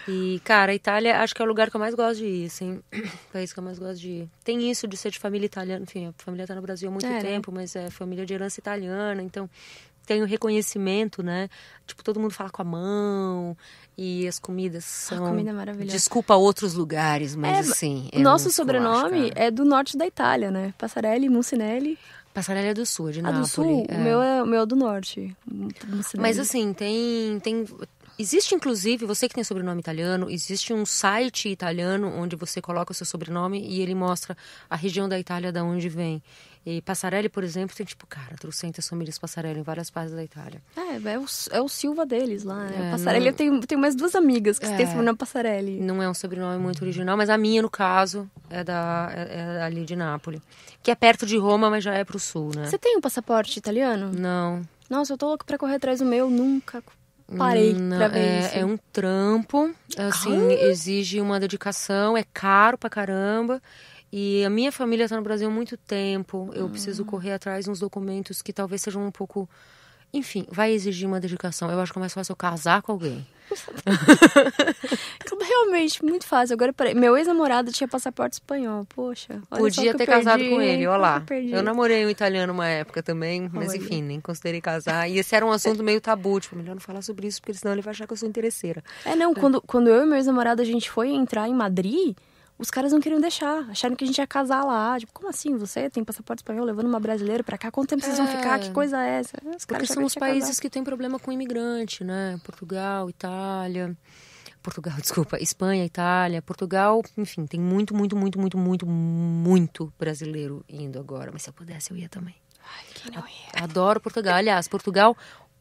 E, cara, a Itália acho que é o lugar que eu mais gosto de ir, assim. O país que eu mais gosto de ir. Tem isso de ser de família italiana, enfim, a família tá no Brasil há muito é, né? tempo, né? mas é família de herança italiana, então tem o reconhecimento, né? Tipo, todo mundo fala com a mão e as comidas são. A comida é maravilhosa. Desculpa outros lugares, mas é, assim. É nosso sobrenome é. é do norte da Itália, né? Passarelli, Mussinelli. Passarelli é do sul, é de a do sul? É. O, meu é, o meu é do norte. Mussinelli. Mas assim, tem, tem. Existe, inclusive, você que tem sobrenome italiano, existe um site italiano onde você coloca o seu sobrenome e ele mostra a região da Itália da onde vem. E Passarelli, por exemplo, tem tipo, cara, trocentas famílias Passarelli em várias partes da Itália. É, é o, é o Silva deles lá. Né? É, Passarelli, não... eu tenho, tenho mais duas amigas que é, têm sobrenome Passarelli. Não é um sobrenome muito original, mas a minha, no caso, é, da, é, é ali de Nápoles. Que é perto de Roma, mas já é pro sul, né? Você tem um passaporte italiano? Não. Nossa, eu tô louco pra correr atrás do meu, nunca parei hum, não, pra ver é, isso. É um trampo, assim, exige uma dedicação, é caro pra caramba. E a minha família está no Brasil há muito tempo. Eu uhum. preciso correr atrás uns documentos que talvez sejam um pouco. Enfim, vai exigir uma dedicação. Eu acho que é mais fácil eu casar com alguém. Realmente, muito fácil. Agora, peraí. Meu ex-namorado tinha passaporte espanhol. Poxa. Podia ter casado perdi, com ele, olha lá. Eu, eu namorei um italiano uma época também, mas olha. enfim, nem considerei casar. E esse era um assunto meio tabu. Tipo, melhor não falar sobre isso, porque senão ele vai achar que eu sou interesseira. É, não. Quando, quando eu e meu ex-namorado a gente foi entrar em Madrid os caras não queriam deixar, acharam que a gente ia casar lá. Tipo, como assim? Você tem passaporte espanhol levando uma brasileira para cá? Quanto tempo vocês é, vão ficar? Que coisa é essa? Os porque são os países casar. que têm problema com imigrante, né? Portugal, Itália. Portugal, desculpa, Espanha, Itália, Portugal, enfim, tem muito, muito, muito, muito, muito, muito brasileiro indo agora. Mas se eu pudesse, eu ia também. Ai, quem não ia? Adoro Portugal. Aliás, Portugal,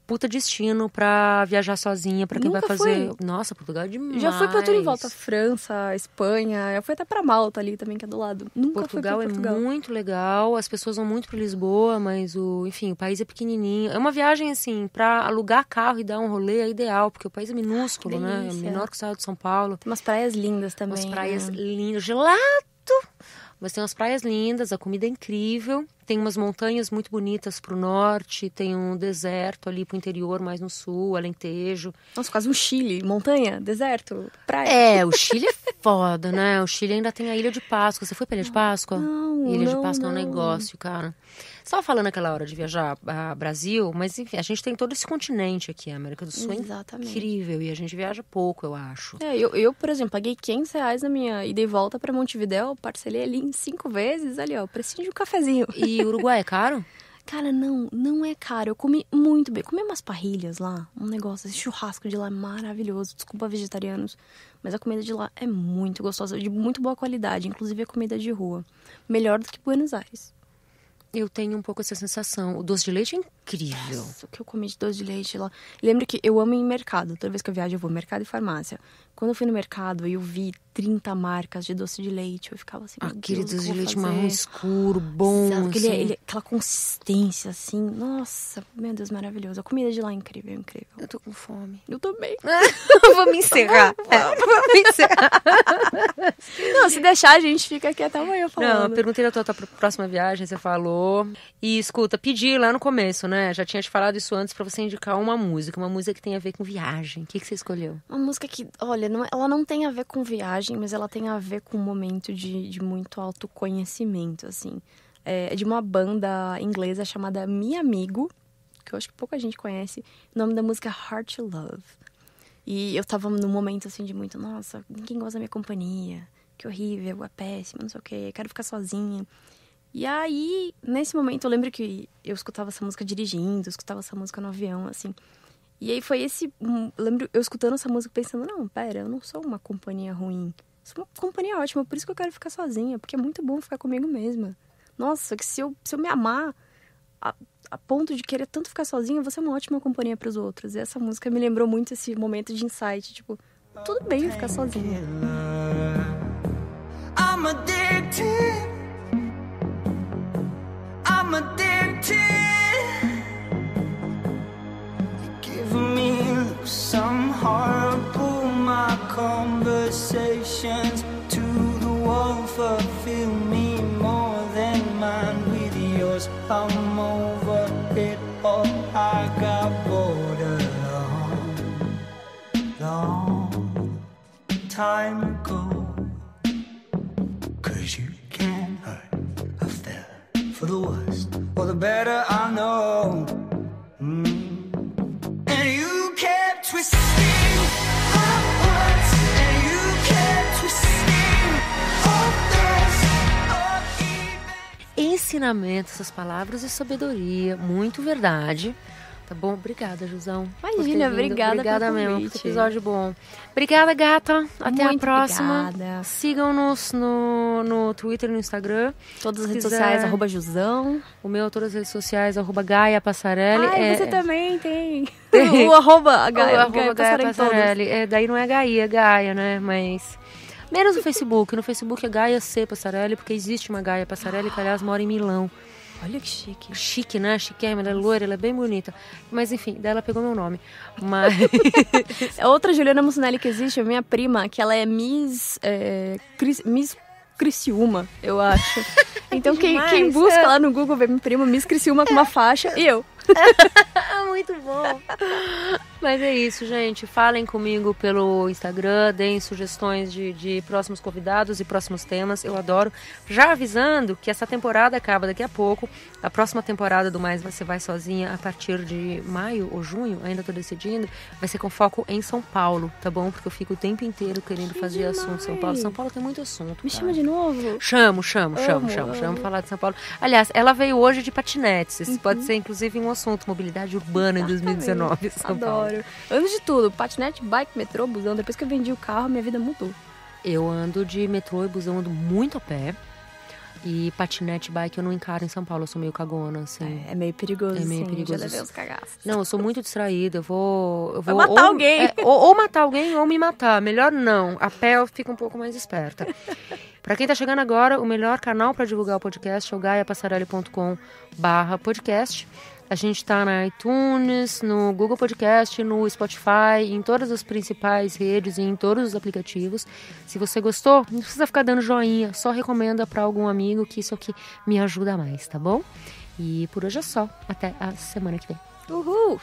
puta destino pra viajar sozinha, pra quem Nunca vai fazer. Fui. Nossa, Portugal é demais. Já fui pra tudo em volta. França, Espanha. Eu fui até pra Malta ali também, que é do lado. Nunca Portugal fui Portugal. é muito legal. As pessoas vão muito pra Lisboa, mas o, enfim, o país é pequenininho. É uma viagem, assim, pra alugar carro e dar um rolê é ideal, porque o país é minúsculo, ah, né? É menor que o estado de São Paulo. Tem umas praias lindas também. Umas praias né? lindas. Gelado! Mas tem umas praias lindas, a comida é incrível tem umas montanhas muito bonitas para o norte, tem um deserto ali para o interior, mais no sul, Alentejo. Nossa, quase um Chile, montanha, deserto, praia. É, o Chile é foda, né? O Chile ainda tem a Ilha de Páscoa. Você foi para Ilha de Páscoa? Não, Ilha não, de Páscoa não. é um negócio, cara. Você estava falando aquela hora de viajar a Brasil, mas enfim, a gente tem todo esse continente aqui, a América do Sul é Exatamente. é incrível e a gente viaja pouco, eu acho. É, eu, eu, por exemplo, paguei 500 reais na minha ida e volta para Montevidéu, parcelei ali em cinco vezes, ali ó, precinho de um cafezinho. E e Uruguai é caro? Cara, não, não é caro. Eu comi muito bem. Comi umas parrilhas lá, um negócio, esse churrasco de lá é maravilhoso. Desculpa, vegetarianos, mas a comida de lá é muito gostosa, de muito boa qualidade, inclusive a comida de rua. Melhor do que Buenos Aires. Eu tenho um pouco essa sensação. O doce de leite é incrível. Nossa, o que eu comi de doce de leite lá. Lembro que eu amo ir em mercado. Toda vez que eu viajo, eu vou mercado e farmácia. Quando eu fui no mercado e eu vi 30 marcas de doce de leite, eu ficava assim, Aquele doce de leite fazer? marrom escuro, bom. aquele, assim. ele, aquela consistência, assim. Nossa, meu Deus, maravilhoso. A comida de lá é incrível, é incrível. Eu tô com fome. Eu também. vou me encerrar. é, vou me encerrar. Não, se deixar, a gente fica aqui até amanhã falando. Não, eu perguntei da tua, tua próxima viagem, você falou. E escuta, pedi lá no começo, né? Já tinha te falado isso antes pra você indicar uma música, uma música que tem a ver com viagem. O que, que você escolheu? Uma música que, olha, não, é, ela não tem a ver com viagem, mas ela tem a ver com um momento de, de muito autoconhecimento, assim. É, é de uma banda inglesa chamada Mi Amigo, que eu acho que pouca gente conhece. O nome da música Heart to Love. E eu tava num momento assim de muito, nossa, ninguém gosta da minha companhia, que horrível, é péssimo, não sei o que, quero ficar sozinha. E aí, nesse momento, eu lembro que eu escutava essa música dirigindo, escutava essa música no avião, assim. E aí foi esse. Lembro eu escutando essa música pensando: não, pera, eu não sou uma companhia ruim. Sou uma companhia ótima, por isso que eu quero ficar sozinha, porque é muito bom ficar comigo mesma. Nossa, que se eu, se eu me amar a, a ponto de querer tanto ficar sozinha, você é uma ótima companhia para os outros. E essa música me lembrou muito esse momento de insight: tipo, tudo bem ficar sozinha. I'm addicted. I'm addicted. better I know. Mm. And you kept twisting and you kept twisting Ensinamento, essas palavras e sabedoria, muito verdade. Tá bom? Obrigada, Jusão. Imagina, obrigada. Obrigada mesmo. Convite. Episódio bom. Obrigada, gata. Até Muito a próxima. Sigam-nos no, no Twitter e no Instagram. Todas as redes quiser. sociais, arroba Jusão. O meu, todas as redes sociais, arroba Gaia Passarelli. Ah, é, você é... também tem. tem. O arroba Gaia, o, arroba Gaia, Gaia Passarelli. É, daí não é Gaia, é Gaia, né? Mas... Menos o Facebook. No Facebook é Gaia C Passarelli, porque existe uma Gaia Passarelli que, aliás, mora em Milão. Olha que chique. Chique, né? Chiquérrima, ela é loira, ela é bem bonita. Mas enfim, daí ela pegou meu nome. Mas. É outra Juliana Mussinelli que existe é minha prima, que ela é Miss. É, Cris, Miss Criciúma, eu acho. Então quem, quem busca lá no Google vê minha prima Miss Criciúma com uma é. faixa e eu. Muito bom. Mas é isso, gente. Falem comigo pelo Instagram, deem sugestões de, de próximos convidados e próximos temas. Eu adoro. Já avisando que essa temporada acaba daqui a pouco. A próxima temporada do Mais Você Vai Sozinha, a partir de maio ou junho, ainda tô decidindo, vai ser com foco em São Paulo, tá bom? Porque eu fico o tempo inteiro querendo que fazer demais. assunto São Paulo. São Paulo tem muito assunto. Me cara. chama de novo? Chamo, chamo, amo, chamo, chamo, amo. falar de São Paulo. Aliás, ela veio hoje de patinetes. Isso uhum. pode ser, inclusive, um assunto, mobilidade urbana Exatamente. em 2019 São Adoro. Paulo adoro. Ando de tudo, patinete, bike, metrô, busão. Depois que eu vendi o carro, minha vida mudou. Eu ando de metrô e busão, ando muito a pé. E patinete, bike eu não encaro em São Paulo, eu sou meio cagona, assim. É, é meio perigoso, é meio sim, perigoso. já levei uns Não, eu sou muito distraída, eu vou... Eu vou matar ou, alguém. É, ou, ou, matar alguém ou me matar, melhor não. A pé eu fico um pouco mais esperta. para quem tá chegando agora, o melhor canal para divulgar o podcast é o gaiapassarelli.com barra podcast. A gente está na iTunes, no Google Podcast, no Spotify, em todas as principais redes e em todos os aplicativos. Se você gostou, não precisa ficar dando joinha, só recomenda para algum amigo que isso aqui me ajuda mais, tá bom? E por hoje é só. Até a semana que vem. Uhul!